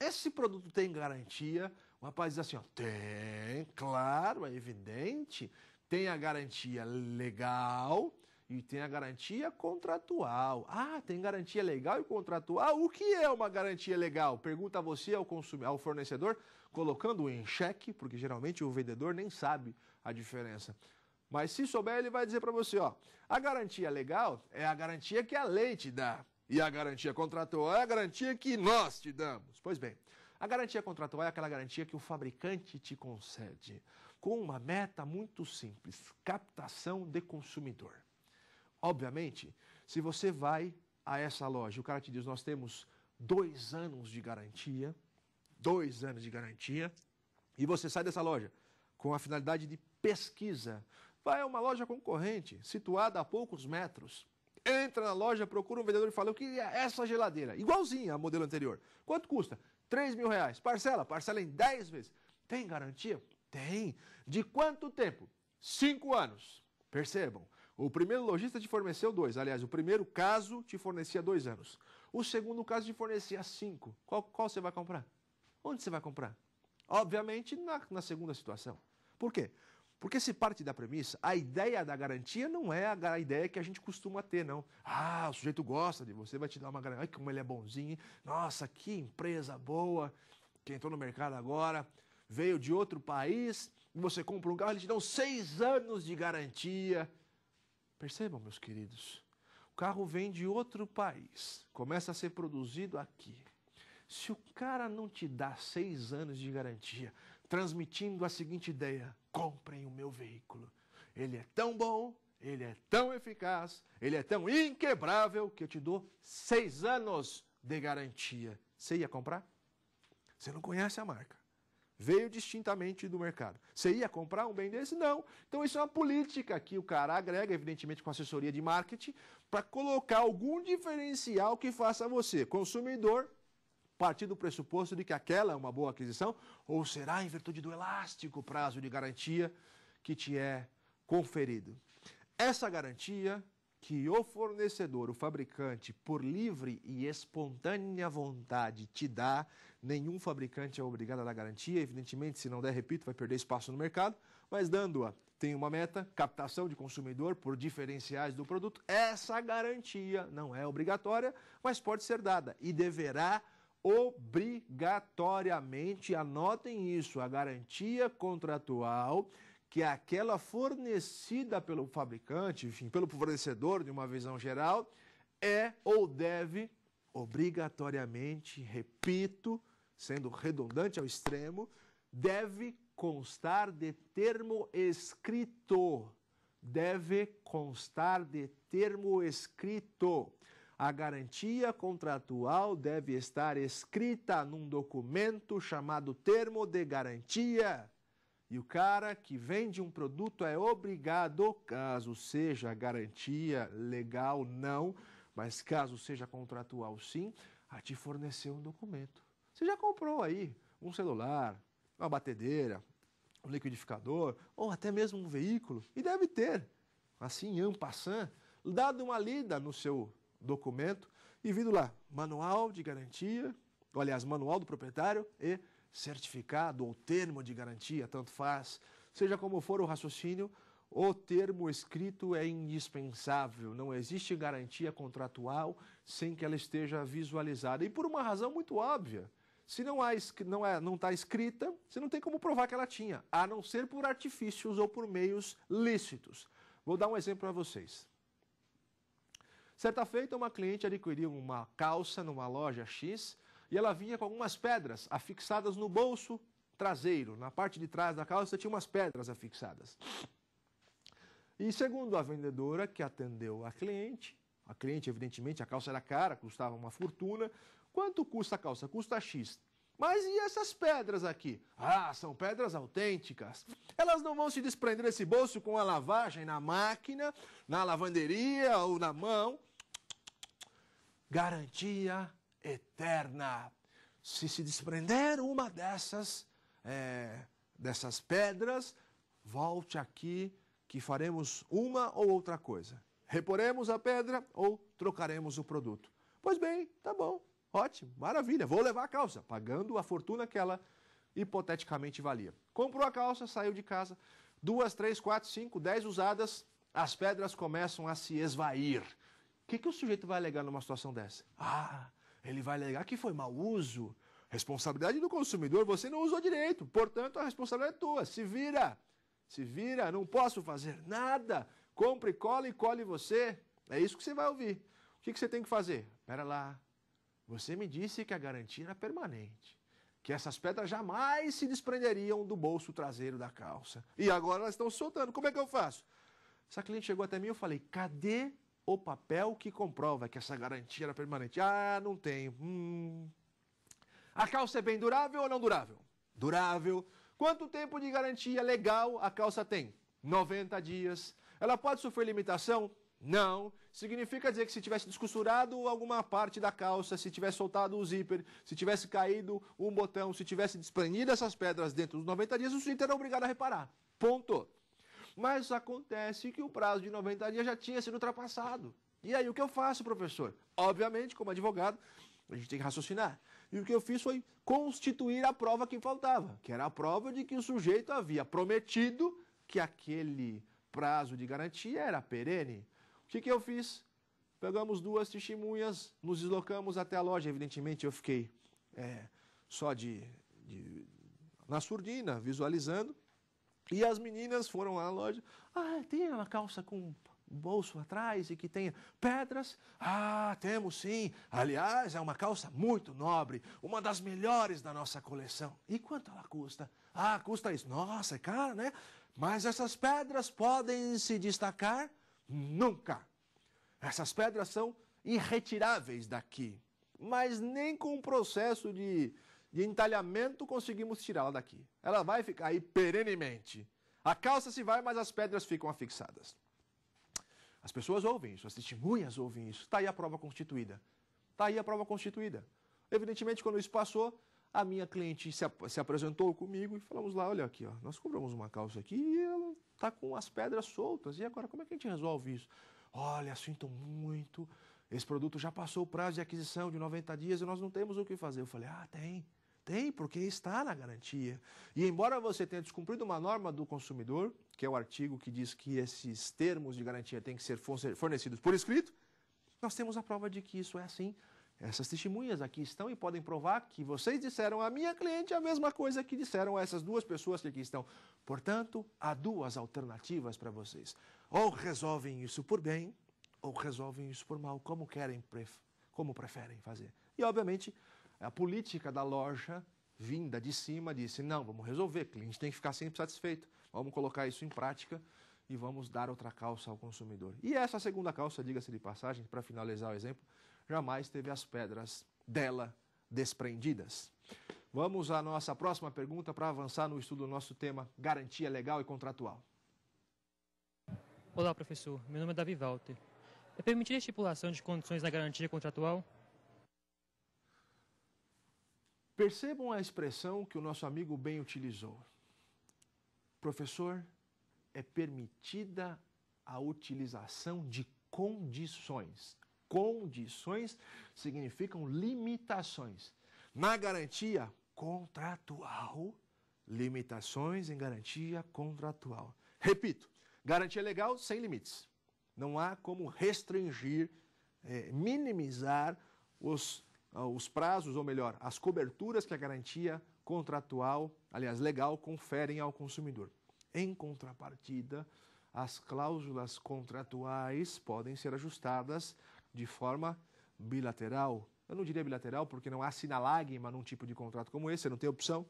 Esse produto tem garantia? O rapaz diz assim: ó, tem, claro, é evidente. Tem a garantia legal, e tem a garantia contratual. Ah, tem garantia legal e contratual? O que é uma garantia legal? Pergunta você ao consumidor, ao fornecedor, colocando em cheque, porque geralmente o vendedor nem sabe a diferença. Mas se souber, ele vai dizer para você, ó, a garantia legal é a garantia que a lei te dá. E a garantia contratual é a garantia que nós te damos. Pois bem, a garantia contratual é aquela garantia que o fabricante te concede, com uma meta muito simples: captação de consumidor. Obviamente, se você vai a essa loja o cara te diz: Nós temos dois anos de garantia, dois anos de garantia, e você sai dessa loja com a finalidade de pesquisa. Vai a uma loja concorrente, situada a poucos metros. Entra na loja, procura um vendedor e fala: Eu queria essa geladeira, igualzinha ao modelo anterior. Quanto custa? 3 mil reais. Parcela? Parcela em 10 vezes. Tem garantia? Tem. De quanto tempo? Cinco anos. Percebam, o primeiro lojista te forneceu dois. Aliás, o primeiro caso te fornecia dois anos. O segundo caso te fornecia cinco. Qual, qual você vai comprar? Onde você vai comprar? Obviamente, na, na segunda situação. Por quê? Porque se parte da premissa, a ideia da garantia não é a ideia que a gente costuma ter, não. Ah, o sujeito gosta de você, vai te dar uma garantia. Ai, como ele é bonzinho. Nossa, que empresa boa que entrou no mercado agora, veio de outro país, você compra um carro, eles te dão seis anos de garantia. Percebam, meus queridos, o carro vem de outro país, começa a ser produzido aqui. Se o cara não te dá seis anos de garantia, transmitindo a seguinte ideia: comprem o meu veículo. Ele é tão bom, ele é tão eficaz, ele é tão inquebrável que eu te dou seis anos de garantia. Você ia comprar? Você não conhece a marca. Veio distintamente do mercado. Você ia comprar um bem desse? Não. Então, isso é uma política que o cara agrega, evidentemente, com assessoria de marketing, para colocar algum diferencial que faça você, consumidor, partir do pressuposto de que aquela é uma boa aquisição, ou será em virtude do elástico prazo de garantia que te é conferido. Essa garantia que o fornecedor, o fabricante, por livre e espontânea vontade te dá, nenhum fabricante é obrigado a dar garantia, evidentemente, se não der, repito, vai perder espaço no mercado, mas dando-a, tem uma meta, captação de consumidor por diferenciais do produto, essa garantia não é obrigatória, mas pode ser dada e deverá obrigatoriamente, anotem isso, a garantia contratual que aquela fornecida pelo fabricante, enfim, pelo fornecedor, de uma visão geral, é ou deve obrigatoriamente, repito, sendo redundante ao extremo, deve constar de termo escrito. Deve constar de termo escrito. A garantia contratual deve estar escrita num documento chamado termo de garantia. E o cara que vende um produto é obrigado, caso seja garantia legal, não, mas caso seja contratual, sim, a te fornecer um documento. Você já comprou aí um celular, uma batedeira, um liquidificador ou até mesmo um veículo e deve ter, assim, en passant, dado uma lida no seu documento e vindo lá, manual de garantia, aliás, manual do proprietário e certificado ou termo de garantia, tanto faz, seja como for o raciocínio, o termo escrito é indispensável, não existe garantia contratual sem que ela esteja visualizada. E por uma razão muito óbvia. Se não está não é, não tá escrita, você não tem como provar que ela tinha, a não ser por artifícios ou por meios lícitos. Vou dar um exemplo para vocês. Certa feita, uma cliente adquiriu uma calça numa loja X e ela vinha com algumas pedras afixadas no bolso traseiro, na parte de trás da calça tinha umas pedras afixadas. E segundo a vendedora que atendeu a cliente, a cliente evidentemente a calça era cara, custava uma fortuna. Quanto custa a calça? Custa X. Mas e essas pedras aqui? Ah, são pedras autênticas. Elas não vão se desprender desse bolso com a lavagem na máquina, na lavanderia ou na mão. Garantia eterna. Se se desprender uma dessas, é, dessas pedras, volte aqui que faremos uma ou outra coisa. Reporemos a pedra ou trocaremos o produto. Pois bem, tá bom, ótimo, maravilha, vou levar a calça, pagando a fortuna que ela hipoteticamente valia. Comprou a calça, saiu de casa, duas, três, quatro, cinco, dez usadas, as pedras começam a se esvair. O que, que o sujeito vai alegar numa situação dessa? Ah, ele vai alegar que foi mau uso. Responsabilidade do consumidor, você não usou direito, portanto a responsabilidade é tua. Se vira, se vira, não posso fazer nada. Compre, cola e colhe você. É isso que você vai ouvir. O que, que você tem que fazer? Pera lá, você me disse que a garantia era permanente, que essas pedras jamais se desprenderiam do bolso traseiro da calça. E agora elas estão soltando. Como é que eu faço? Essa cliente chegou até mim e eu falei: cadê o papel que comprova que essa garantia era permanente. Ah, não tem. Hum. A calça é bem durável ou não durável? Durável. Quanto tempo de garantia legal a calça tem? 90 dias. Ela pode sofrer limitação? Não. Significa dizer que se tivesse descosturado alguma parte da calça, se tivesse soltado o zíper, se tivesse caído um botão, se tivesse desprendido essas pedras dentro dos 90 dias, o sujeito era obrigado a reparar. Ponto. Mas acontece que o prazo de 90 dias já tinha sido ultrapassado. E aí, o que eu faço, professor? Obviamente, como advogado, a gente tem que raciocinar. E o que eu fiz foi constituir a prova que faltava, que era a prova de que o sujeito havia prometido que aquele prazo de garantia era perene. O que, que eu fiz? Pegamos duas testemunhas, nos deslocamos até a loja. Evidentemente, eu fiquei é, só de, de, na surdina, visualizando. E as meninas foram lá na loja. Ah, tem uma calça com bolso atrás e que tenha pedras? Ah, temos sim. Aliás, é uma calça muito nobre, uma das melhores da nossa coleção. E quanto ela custa? Ah, custa isso. Nossa, é cara, né? Mas essas pedras podem se destacar nunca. Essas pedras são irretiráveis daqui. Mas nem com o processo de de entalhamento conseguimos tirá-la daqui. Ela vai ficar aí perenemente. A calça se vai, mas as pedras ficam afixadas. As pessoas ouvem isso, as testemunhas ouvem isso. Está aí a prova constituída. Está aí a prova constituída. Evidentemente, quando isso passou, a minha cliente se, ap se, apresentou comigo e falamos lá, olha aqui, ó, nós compramos uma calça aqui e ela está com as pedras soltas. E agora, como é que a gente resolve isso? Olha, sinto muito, esse produto já passou o prazo de aquisição de 90 dias e nós não temos o que fazer. Eu falei, ah, tem. Tem, porque está na garantia. E embora você tenha descumprido uma norma do consumidor, que é o artigo que diz que esses termos de garantia têm que ser fornecidos por escrito, nós temos a prova de que isso é assim. Essas testemunhas aqui estão e podem provar que vocês disseram à minha cliente a mesma coisa que disseram a essas duas pessoas que aqui estão. Portanto, há duas alternativas para vocês. Ou resolvem isso por bem, ou resolvem isso por mal, como querem, como preferem fazer. E, obviamente, a política da loja vinda de cima disse: não, vamos resolver, o cliente tem que ficar sempre satisfeito, vamos colocar isso em prática e vamos dar outra calça ao consumidor. E essa segunda calça, diga-se de passagem, para finalizar o exemplo, jamais teve as pedras dela desprendidas. Vamos à nossa próxima pergunta para avançar no estudo do nosso tema garantia legal e contratual. Olá, professor. Meu nome é Davi Walter. É permitida a estipulação de condições na garantia contratual? Percebam a expressão que o nosso amigo bem utilizou. Professor, é permitida a utilização de condições. Condições significam limitações. Na garantia contratual, limitações em garantia contratual. Repito, garantia legal sem limites. Não há como restringir, é, minimizar os ah, os prazos, ou melhor, as coberturas que a garantia contratual, aliás, legal, conferem ao consumidor. Em contrapartida, as cláusulas contratuais podem ser ajustadas de forma bilateral. Eu não diria bilateral porque não há sinalagma num tipo de contrato como esse, você não tem opção.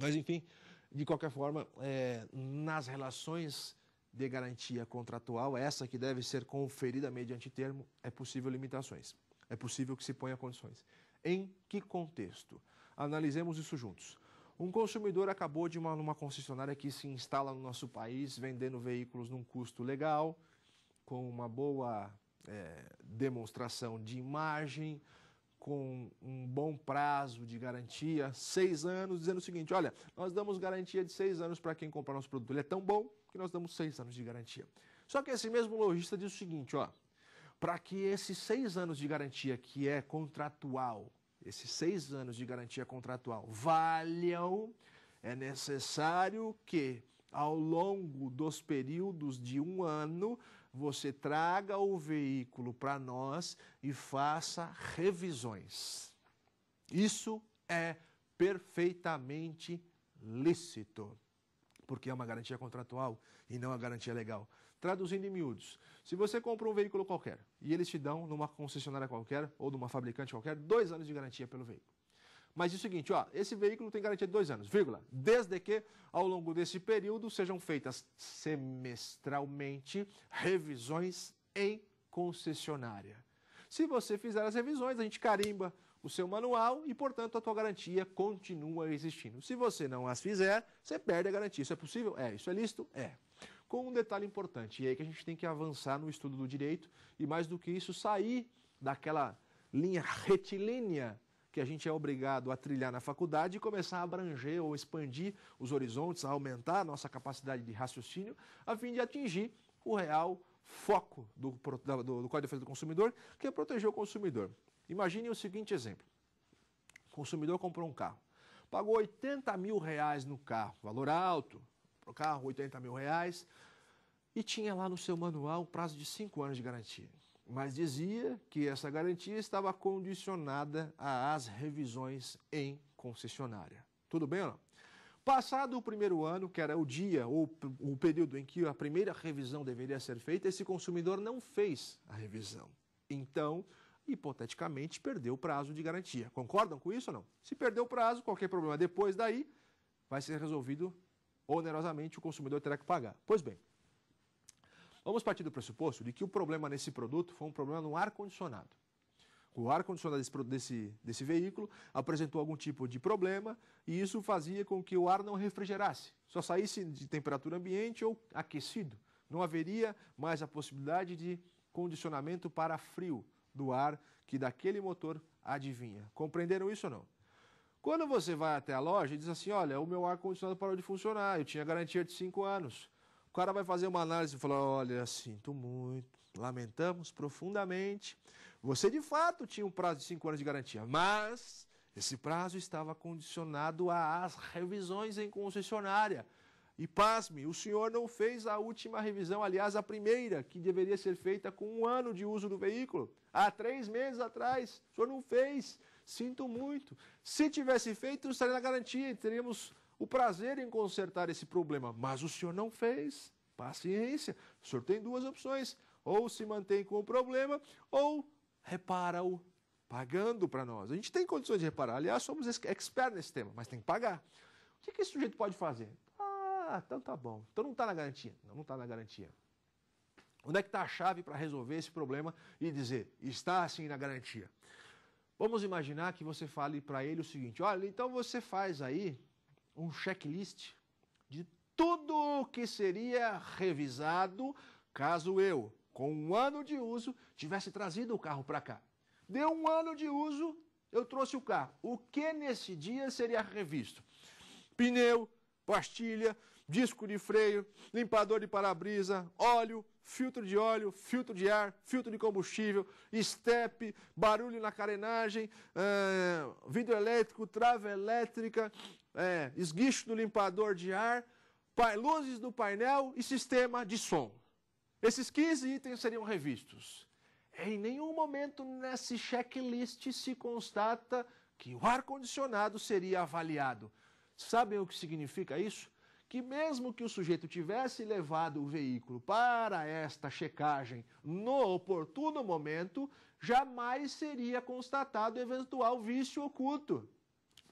Mas, enfim, de qualquer forma, é, nas relações de garantia contratual, essa que deve ser conferida mediante termo, é possível limitações. É possível que se ponha condições. Em que contexto? Analisemos isso juntos. Um consumidor acabou de uma numa concessionária que se instala no nosso país, vendendo veículos num custo legal, com uma boa é, demonstração de imagem, com um bom prazo de garantia, seis anos, dizendo o seguinte: olha, nós damos garantia de seis anos para quem comprar nosso produto. Ele é tão bom que nós damos seis anos de garantia. Só que esse mesmo lojista diz o seguinte: ó, para que esses seis anos de garantia que é contratual, esses seis anos de garantia contratual valham, é necessário que ao longo dos períodos de um ano você traga o veículo para nós e faça revisões. Isso é perfeitamente lícito, porque é uma garantia contratual e não a garantia legal. Traduzindo em miúdos, se você compra um veículo qualquer e eles te dão numa concessionária qualquer ou numa fabricante qualquer, dois anos de garantia pelo veículo. Mas o seguinte, ó, esse veículo tem garantia de dois anos, vírgula, desde que ao longo desse período sejam feitas semestralmente revisões em concessionária. Se você fizer as revisões, a gente carimba o seu manual e, portanto, a tua garantia continua existindo. Se você não as fizer, você perde a garantia. Isso é possível? É. Isso é lícito? É com um detalhe importante, e é aí que a gente tem que avançar no estudo do direito e, mais do que isso, sair daquela linha retilínea que a gente é obrigado a trilhar na faculdade e começar a abranger ou expandir os horizontes, a aumentar a nossa capacidade de raciocínio, a fim de atingir o real foco do, do, do Código de Defesa do Consumidor, que é proteger o consumidor. Imagine o seguinte exemplo. O consumidor comprou um carro, pagou 80 mil reais no carro, valor alto, para o carro, 80 mil reais, e tinha lá no seu manual um prazo de 5 anos de garantia. Mas dizia que essa garantia estava condicionada às revisões em concessionária. Tudo bem ou não? Passado o primeiro ano, que era o dia ou o período em que a primeira revisão deveria ser feita, esse consumidor não fez a revisão. Então, hipoteticamente, perdeu o prazo de garantia. Concordam com isso ou não? Se perdeu o prazo, qualquer problema depois daí vai ser resolvido onerosamente o consumidor terá que pagar. Pois bem, vamos partir do pressuposto de que o problema nesse produto foi um problema no ar-condicionado. O ar-condicionado desse, desse, desse veículo apresentou algum tipo de problema e isso fazia com que o ar não refrigerasse, só saísse de temperatura ambiente ou aquecido. Não haveria mais a possibilidade de condicionamento para frio do ar que daquele motor adivinha. Compreenderam isso ou não? Quando você vai até a loja e diz assim, olha, o meu ar-condicionado parou de funcionar, eu tinha garantia de 5 anos. O cara vai fazer uma análise e falar, olha, sinto muito, lamentamos profundamente. Você de fato tinha um prazo de 5 anos de garantia, mas esse prazo estava condicionado às revisões em concessionária. E pasme, o senhor não fez a última revisão, aliás, a primeira, que deveria ser feita com um ano de uso do veículo, há três meses atrás. O senhor não fez. Sinto muito. Se tivesse feito, estaria na garantia e teríamos o prazer em consertar esse problema. Mas o senhor não fez. Paciência. O senhor tem duas opções. Ou se mantém com o problema, ou repara-o pagando para nós. A gente tem condições de reparar. Aliás, somos expert nesse tema, mas tem que pagar. O que, que esse sujeito pode fazer? Ah, então tá bom. Então não está na garantia. Não, não está na garantia. Onde é que está a chave para resolver esse problema e dizer, está assim na garantia? Vamos imaginar que você fale para ele o seguinte: olha, então você faz aí um checklist de tudo o que seria revisado caso eu, com um ano de uso, tivesse trazido o carro para cá. Deu um ano de uso, eu trouxe o carro. O que nesse dia seria revisto? Pneu, pastilha, disco de freio, limpador de para-brisa, óleo, filtro de óleo, filtro de ar, filtro de combustível, estepe, barulho na carenagem, é, vidro elétrico, trava elétrica, é, esguicho do limpador de ar, luzes do painel e sistema de som. Esses 15 itens seriam revistos. Em nenhum momento nesse checklist se constata que o ar-condicionado seria avaliado. Sabem o que significa isso? que mesmo que o sujeito tivesse levado o veículo para esta checagem no oportuno momento, jamais seria constatado eventual vício oculto.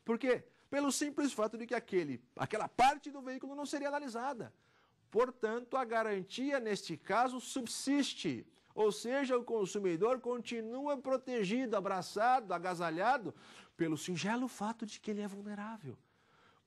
Por quê? Pelo simples fato de que aquele, aquela parte do veículo não seria analisada. Portanto, a garantia neste caso subsiste. Ou seja, o consumidor continua protegido, abraçado, agasalhado pelo singelo fato de que ele é vulnerável.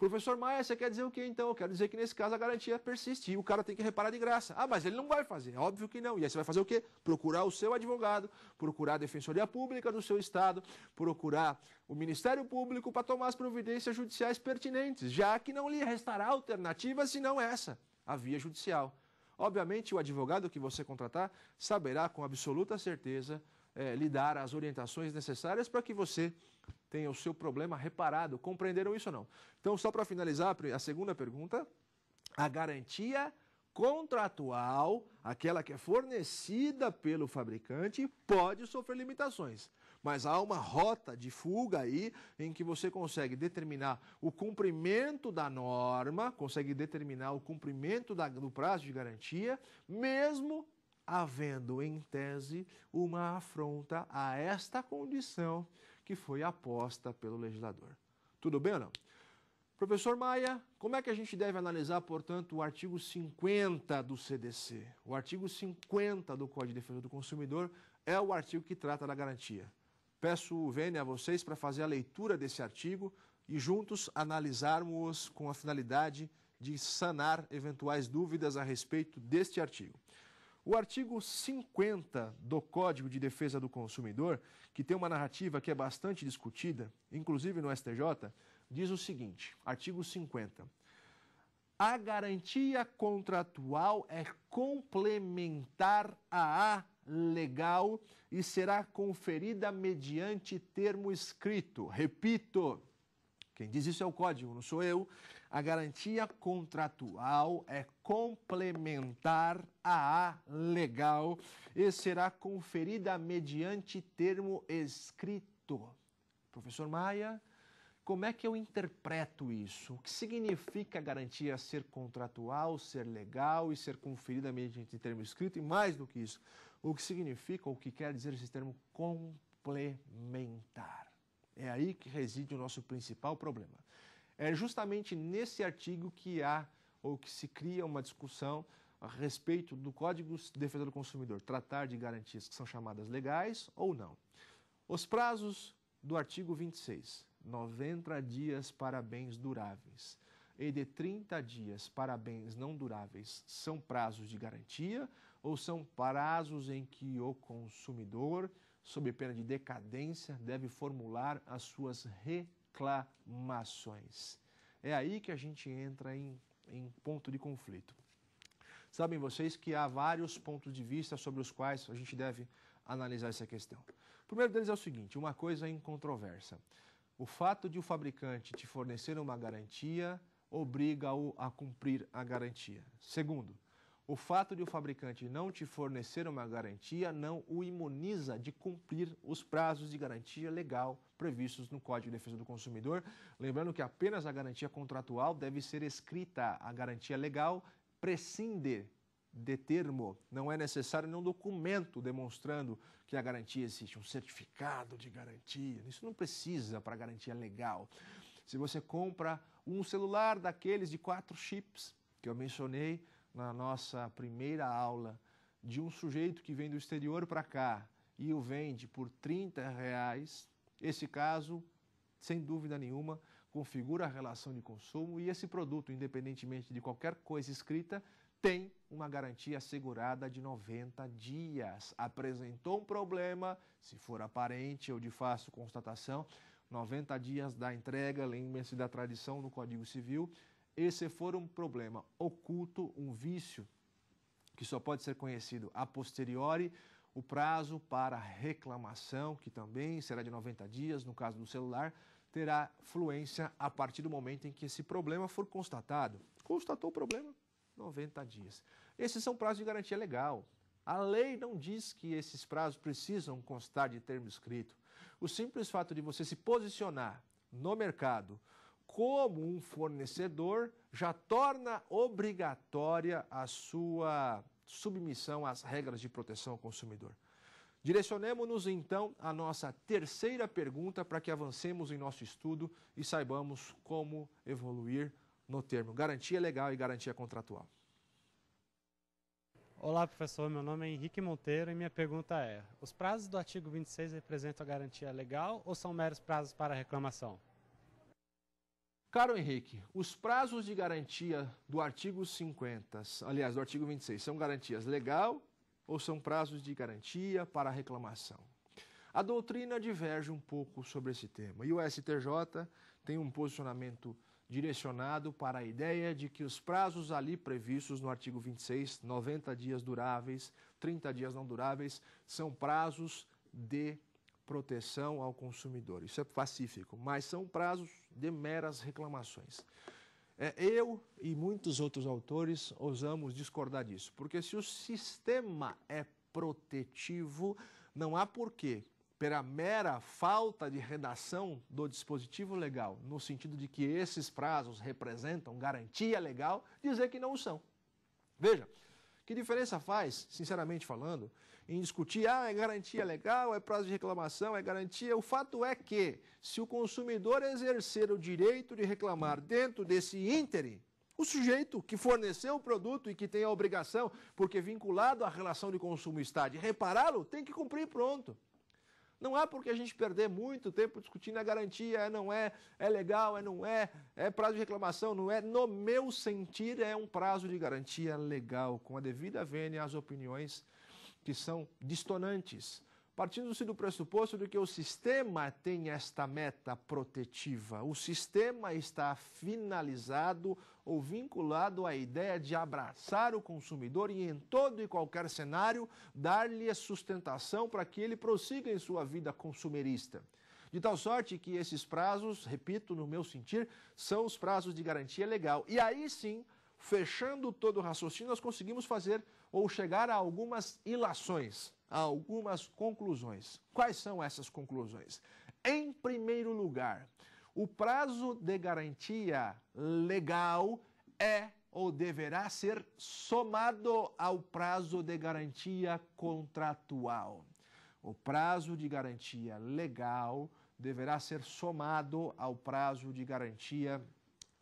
Professor Maia, você quer dizer o quê então? Eu quero dizer que nesse caso a garantia persiste e o cara tem que reparar de graça. Ah, mas ele não vai fazer. É óbvio que não. E aí você vai fazer o quê? Procurar o seu advogado, procurar a Defensoria Pública do seu estado, procurar o Ministério Público para tomar as providências judiciais pertinentes, já que não lhe restará alternativa senão essa, a via judicial. Obviamente, o advogado que você contratar saberá com absoluta certeza é, lhe dar as orientações necessárias para que você tenha o seu problema reparado. Compreenderam isso ou não? Então, só para finalizar, a segunda pergunta, a garantia contratual, aquela que é fornecida pelo fabricante, pode sofrer limitações. Mas há uma rota de fuga aí em que você consegue determinar o cumprimento da norma, consegue determinar o cumprimento da, do prazo de garantia, mesmo havendo em tese uma afronta a esta condição que foi aposta pelo legislador. Tudo bem ou não? Professor Maia, como é que a gente deve analisar, portanto, o artigo 50 do CDC? O artigo 50 do Código de Defesa do Consumidor é o artigo que trata da garantia. Peço, o Vênia, a vocês para fazer a leitura desse artigo e juntos analisarmos com a finalidade de sanar eventuais dúvidas a respeito deste artigo. O artigo 50 do Código de Defesa do Consumidor, que tem uma narrativa que é bastante discutida, inclusive no STJ, diz o seguinte: artigo 50. A garantia contratual é complementar à legal e será conferida mediante termo escrito. Repito, quem diz isso é o código, não sou eu. A garantia contratual é complementar a legal e será conferida mediante termo escrito. Professor Maia, como é que eu interpreto isso? O que significa a garantia ser contratual, ser legal e ser conferida mediante termo escrito? E mais do que isso, o que significa, o que quer dizer esse termo complementar? É aí que reside o nosso principal problema. É justamente nesse artigo que há ou que se cria uma discussão a respeito do Código de Defesa do Consumidor, tratar de garantias que são chamadas legais ou não. Os prazos do artigo 26, 90 dias para bens duráveis e de 30 dias para bens não duráveis são prazos de garantia ou são prazos em que o consumidor, sob pena de decadência, deve formular as suas reclamações. É aí que a gente entra em em ponto de conflito. Sabem vocês que há vários pontos de vista sobre os quais a gente deve analisar essa questão. O primeiro deles é o seguinte: uma coisa incontroversa. O fato de o fabricante te fornecer uma garantia obriga-o a cumprir a garantia. Segundo, o fato de o fabricante não te fornecer uma garantia não o imuniza de cumprir os prazos de garantia legal previstos no Código de Defesa do Consumidor. Lembrando que apenas a garantia contratual deve ser escrita. A garantia legal prescinde de termo. Não é necessário nenhum documento demonstrando que a garantia existe, um certificado de garantia. Isso não precisa para garantia legal. Se você compra um celular daqueles de quatro chips que eu mencionei, na nossa primeira aula de um sujeito que vem do exterior para cá e o vende por 30 reais, esse caso, sem dúvida nenhuma, configura a relação de consumo e esse produto, independentemente de qualquer coisa escrita, tem uma garantia assegurada de 90 dias. Apresentou um problema, se for aparente ou de fácil constatação, 90 dias da entrega, lembre-se da tradição no Código Civil, esse se for um problema oculto, um vício, que só pode ser conhecido a posteriori, o prazo para reclamação, que também será de 90 dias, no caso do celular, terá fluência a partir do momento em que esse problema for constatado. Constatou o problema? 90 dias. Esses são prazos de garantia legal. A lei não diz que esses prazos precisam constar de termo escrito. O simples fato de você se posicionar no mercado como um fornecedor, já torna obrigatória a sua submissão às regras de proteção ao consumidor. Direcionemos-nos então à nossa terceira pergunta para que avancemos em nosso estudo e saibamos como evoluir no termo garantia legal e garantia contratual. Olá, professor. Meu nome é Henrique Monteiro e minha pergunta é: os prazos do artigo 26 representam a garantia legal ou são meros prazos para reclamação? Caro Henrique, os prazos de garantia do artigo 50, aliás, do artigo 26, são garantias legal ou são prazos de garantia para reclamação? A doutrina diverge um pouco sobre esse tema e o STJ tem um posicionamento direcionado para a ideia de que os prazos ali previstos no artigo 26, 90 dias duráveis, 30 dias não duráveis, são prazos de proteção ao consumidor. Isso é pacífico, mas são prazos de meras reclamações. É, eu e muitos outros autores ousamos discordar disso, porque se o sistema é protetivo, não há porquê, pela mera falta de redação do dispositivo legal, no sentido de que esses prazos representam garantia legal, dizer que não o são. Veja, que diferença faz, sinceramente falando, em discutir, ah, é garantia legal, é prazo de reclamação, é garantia? O fato é que, se o consumidor exercer o direito de reclamar dentro desse ínterim, o sujeito que forneceu o produto e que tem a obrigação, porque vinculado à relação de consumo está, de repará-lo, tem que cumprir pronto. Não há porque a gente perder muito tempo discutindo a é garantia, é, não é, é legal, é, não é, é prazo de reclamação, não é. No meu sentir, é um prazo de garantia legal, com a devida vênia às opiniões que são distonantes. Partindo-se do pressuposto de que o sistema tem esta meta protetiva, o sistema está finalizado ou vinculado à ideia de abraçar o consumidor e, em todo e qualquer cenário, dar-lhe a sustentação para que ele prossiga em sua vida consumerista. De tal sorte que esses prazos, repito, no meu sentir, são os prazos de garantia legal. E aí sim, fechando todo o raciocínio, nós conseguimos fazer ou chegar a algumas ilações, a algumas conclusões. Quais são essas conclusões? Em primeiro lugar, o prazo de garantia legal é ou deverá ser somado ao prazo de garantia contratual. O prazo de garantia legal deverá ser somado ao prazo de garantia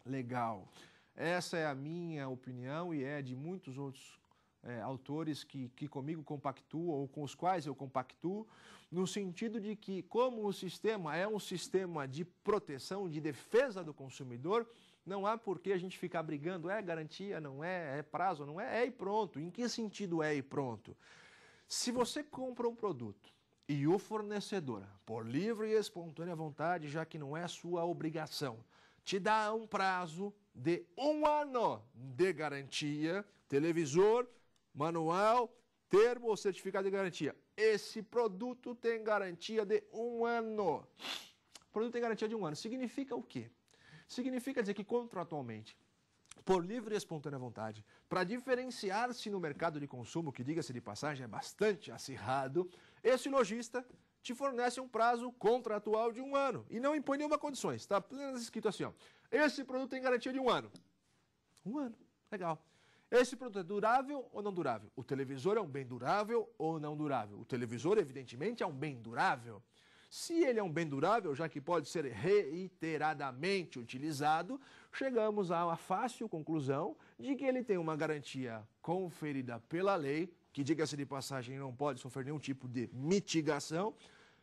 legal. Essa é a minha opinião e é de muitos outros é, autores que, que comigo compactuam ou com os quais eu compactuo, no sentido de que, como o sistema é um sistema de proteção, de defesa do consumidor, não há por que a gente ficar brigando, é garantia, não é, é prazo, não é, é e pronto. Em que sentido é e pronto? Se você compra um produto e o fornecedor, por livre e espontânea vontade, já que não é sua obrigação, te dá um prazo de um ano de garantia, televisor, manual, termo ou certificado de garantia. Esse produto tem garantia de um ano. O produto tem garantia de um ano. Significa o quê? Significa dizer que contratualmente, por livre e espontânea vontade, para diferenciar-se no mercado de consumo, que diga-se de passagem é bastante acirrado, esse lojista te fornece um prazo contratual de um ano e não impõe nenhuma condição. Está apenas escrito assim, ó, esse produto tem garantia de um ano. Um ano, legal. Esse produto é durável ou não durável? O televisor é um bem durável ou não durável? O televisor, evidentemente, é um bem durável. Se ele é um bem durável, já que pode ser reiteradamente utilizado, chegamos à fácil conclusão de que ele tem uma garantia conferida pela lei, que, diga-se de passagem, não pode sofrer nenhum tipo de mitigação,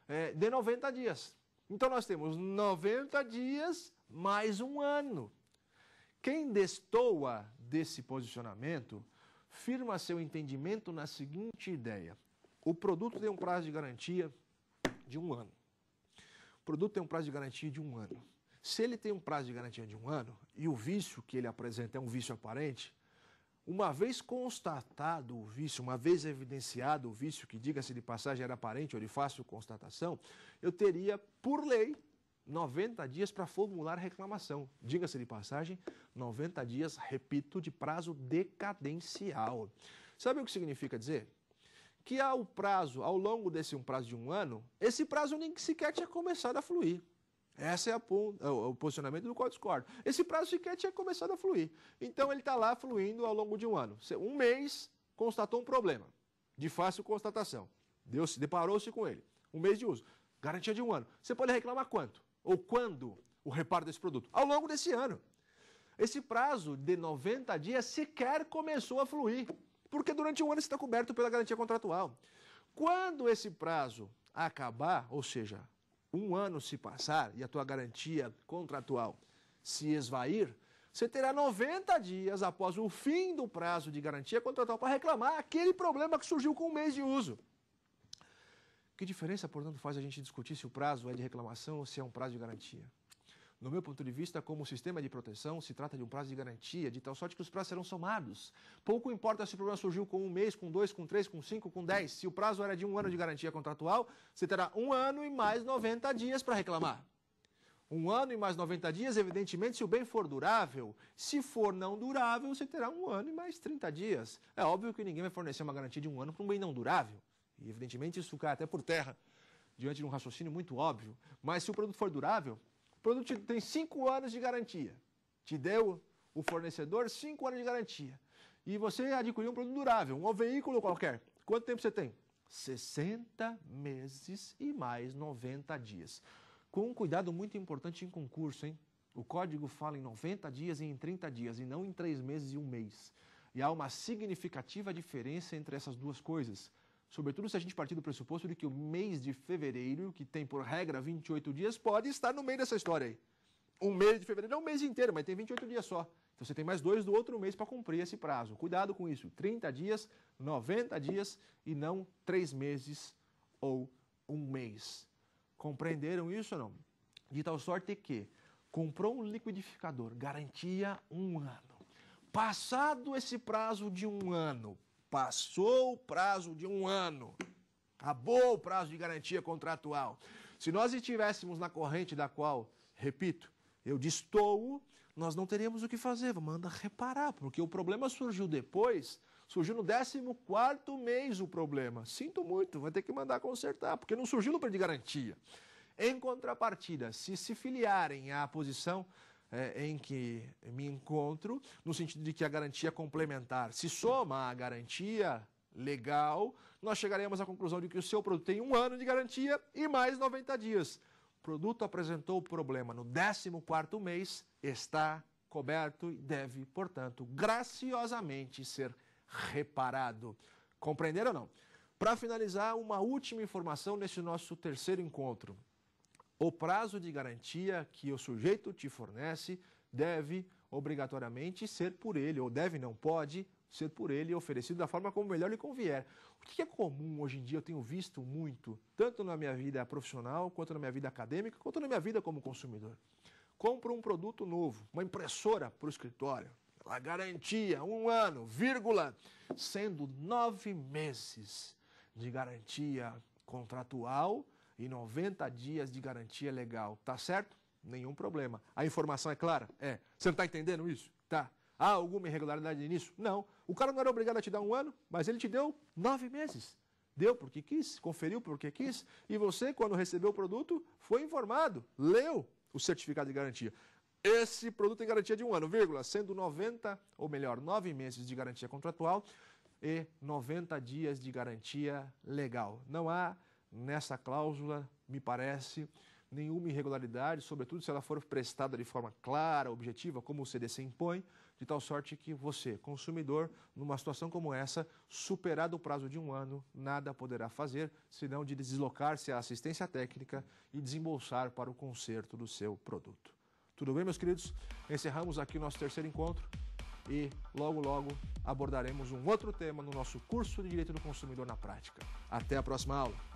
é, de 90 dias. Então, nós temos 90 dias mais um ano. Quem destoa desse posicionamento, firma seu entendimento na seguinte ideia: o produto tem um prazo de garantia de um ano. O produto tem um prazo de garantia de um ano. Se ele tem um prazo de garantia de um ano e o vício que ele apresenta é um vício aparente, uma vez constatado o vício, uma vez evidenciado o vício, que diga-se de passagem era aparente ou de fácil constatação, eu teria, por lei, 90 dias para formular reclamação. Diga-se de passagem, 90 dias, repito, de prazo decadencial. Sabe o que significa dizer? Que ao prazo, ao longo desse um prazo de um ano, esse prazo nem sequer tinha começado a fluir. Esse é, é, é o posicionamento do Código Discord. Esse prazo sequer tinha começado a fluir. Então ele está lá fluindo ao longo de um ano. Um mês constatou um problema, de fácil constatação. Deus deparou-se com ele. Um mês de uso, garantia de um ano. Você pode reclamar quanto? ou quando o reparo desse produto? Ao longo desse ano. Esse prazo de 90 dias sequer começou a fluir, porque durante um ano está coberto pela garantia contratual. Quando esse prazo acabar, ou seja, um ano se passar e a tua garantia contratual se esvair, você terá 90 dias após o fim do prazo de garantia contratual para reclamar aquele problema que surgiu com um mês de uso. Que diferença, portanto, faz a gente discutir se o prazo é de reclamação ou se é um prazo de garantia? No meu ponto de vista, como sistema de proteção, se trata de um prazo de garantia, de tal sorte que os prazos serão somados. Pouco importa se o problema surgiu com um mês, com dois, com três, com cinco, com dez. Se o prazo era de um ano de garantia contratual, você terá um ano e mais 90 dias para reclamar. Um ano e mais 90 dias, evidentemente, se o bem for durável. Se for não durável, você terá um ano e mais 30 dias. É óbvio que ninguém vai fornecer uma garantia de um ano para um bem não durável. E, evidentemente, isso cai até por terra, diante de um raciocínio muito óbvio. Mas se o produto for durável, o produto tem cinco anos de garantia. Te deu o fornecedor cinco anos de garantia. E você adquiriu um produto durável, um veículo qualquer. Quanto tempo você tem? 60 meses e mais 90 dias. Com um cuidado muito importante em concurso, hein? O código fala em 90 dias e em 30 dias, e não em 3 meses e um mês. E há uma significativa diferença entre essas duas coisas. Sobretudo se a gente partir do pressuposto de que o mês de fevereiro, que tem por regra 28 dias, pode estar no meio dessa história aí. Um mês de fevereiro é um mês inteiro, mas tem 28 dias só. Então você tem mais dois do outro mês para cumprir esse prazo. Cuidado com isso. 30 dias, 90 dias e não três meses ou um mês. Compreenderam isso ou não? De tal sorte que comprou um liquidificador, garantia um ano. Passado esse prazo de um ano, Passou o prazo de um ano. Acabou o prazo de garantia contratual. Se nós estivéssemos na corrente da qual, repito, eu distoo, nós não teríamos o que fazer. Manda reparar, porque o problema surgiu depois. Surgiu no 14 mês o problema. Sinto muito, vai ter que mandar consertar, porque não surgiu no de garantia. Em contrapartida, se se filiarem à posição é, em que me encontro, no sentido de que a garantia complementar se soma à garantia legal, nós chegaremos à conclusão de que o seu produto tem um ano de garantia e mais 90 dias. O produto apresentou problema no 14 mês, está coberto e deve, portanto, graciosamente ser reparado. Compreenderam ou não? Para finalizar, uma última informação nesse nosso terceiro encontro. O prazo de garantia que o sujeito te fornece deve obrigatoriamente ser por ele, ou deve, não pode, ser por ele oferecido da forma como melhor lhe convier. O que é comum hoje em dia, eu tenho visto muito, tanto na minha vida profissional, quanto na minha vida acadêmica, quanto na minha vida como consumidor. Compro um produto novo, uma impressora para o escritório, Ela garantia, um ano, vírgula, sendo nove meses de garantia contratual e 90 dias de garantia legal, tá certo? Nenhum problema. A informação é clara? É. Você não está entendendo isso? Tá. Há alguma irregularidade nisso? Não. O cara não era obrigado a te dar um ano, mas ele te deu nove meses. Deu porque quis, conferiu porque quis, e você, quando recebeu o produto, foi informado, leu o certificado de garantia. Esse produto tem garantia de um ano, vírgula, sendo 90, ou melhor, nove meses de garantia contratual e 90 dias de garantia legal. Não há nessa cláusula, me parece, nenhuma irregularidade, sobretudo se ela for prestada de forma clara, objetiva, como o CDC impõe, de tal sorte que você, consumidor, numa situação como essa, superado o prazo de um ano, nada poderá fazer senão de deslocar-se à assistência técnica e desembolsar para o conserto do seu produto. Tudo bem, meus queridos? Encerramos aqui o nosso terceiro encontro e logo, logo abordaremos um outro tema no nosso curso de Direito do Consumidor na Prática. Até a próxima aula!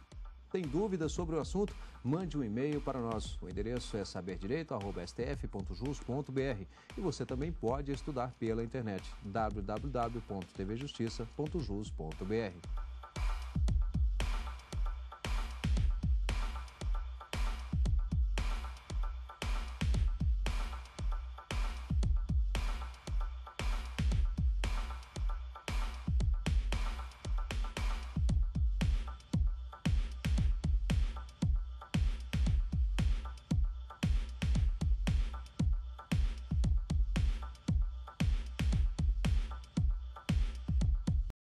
Tem dúvidas sobre o assunto? Mande um e-mail para nós. O endereço é saberdireito.stf.jus.br e você também pode estudar pela internet www.tvjustiça.jus.br.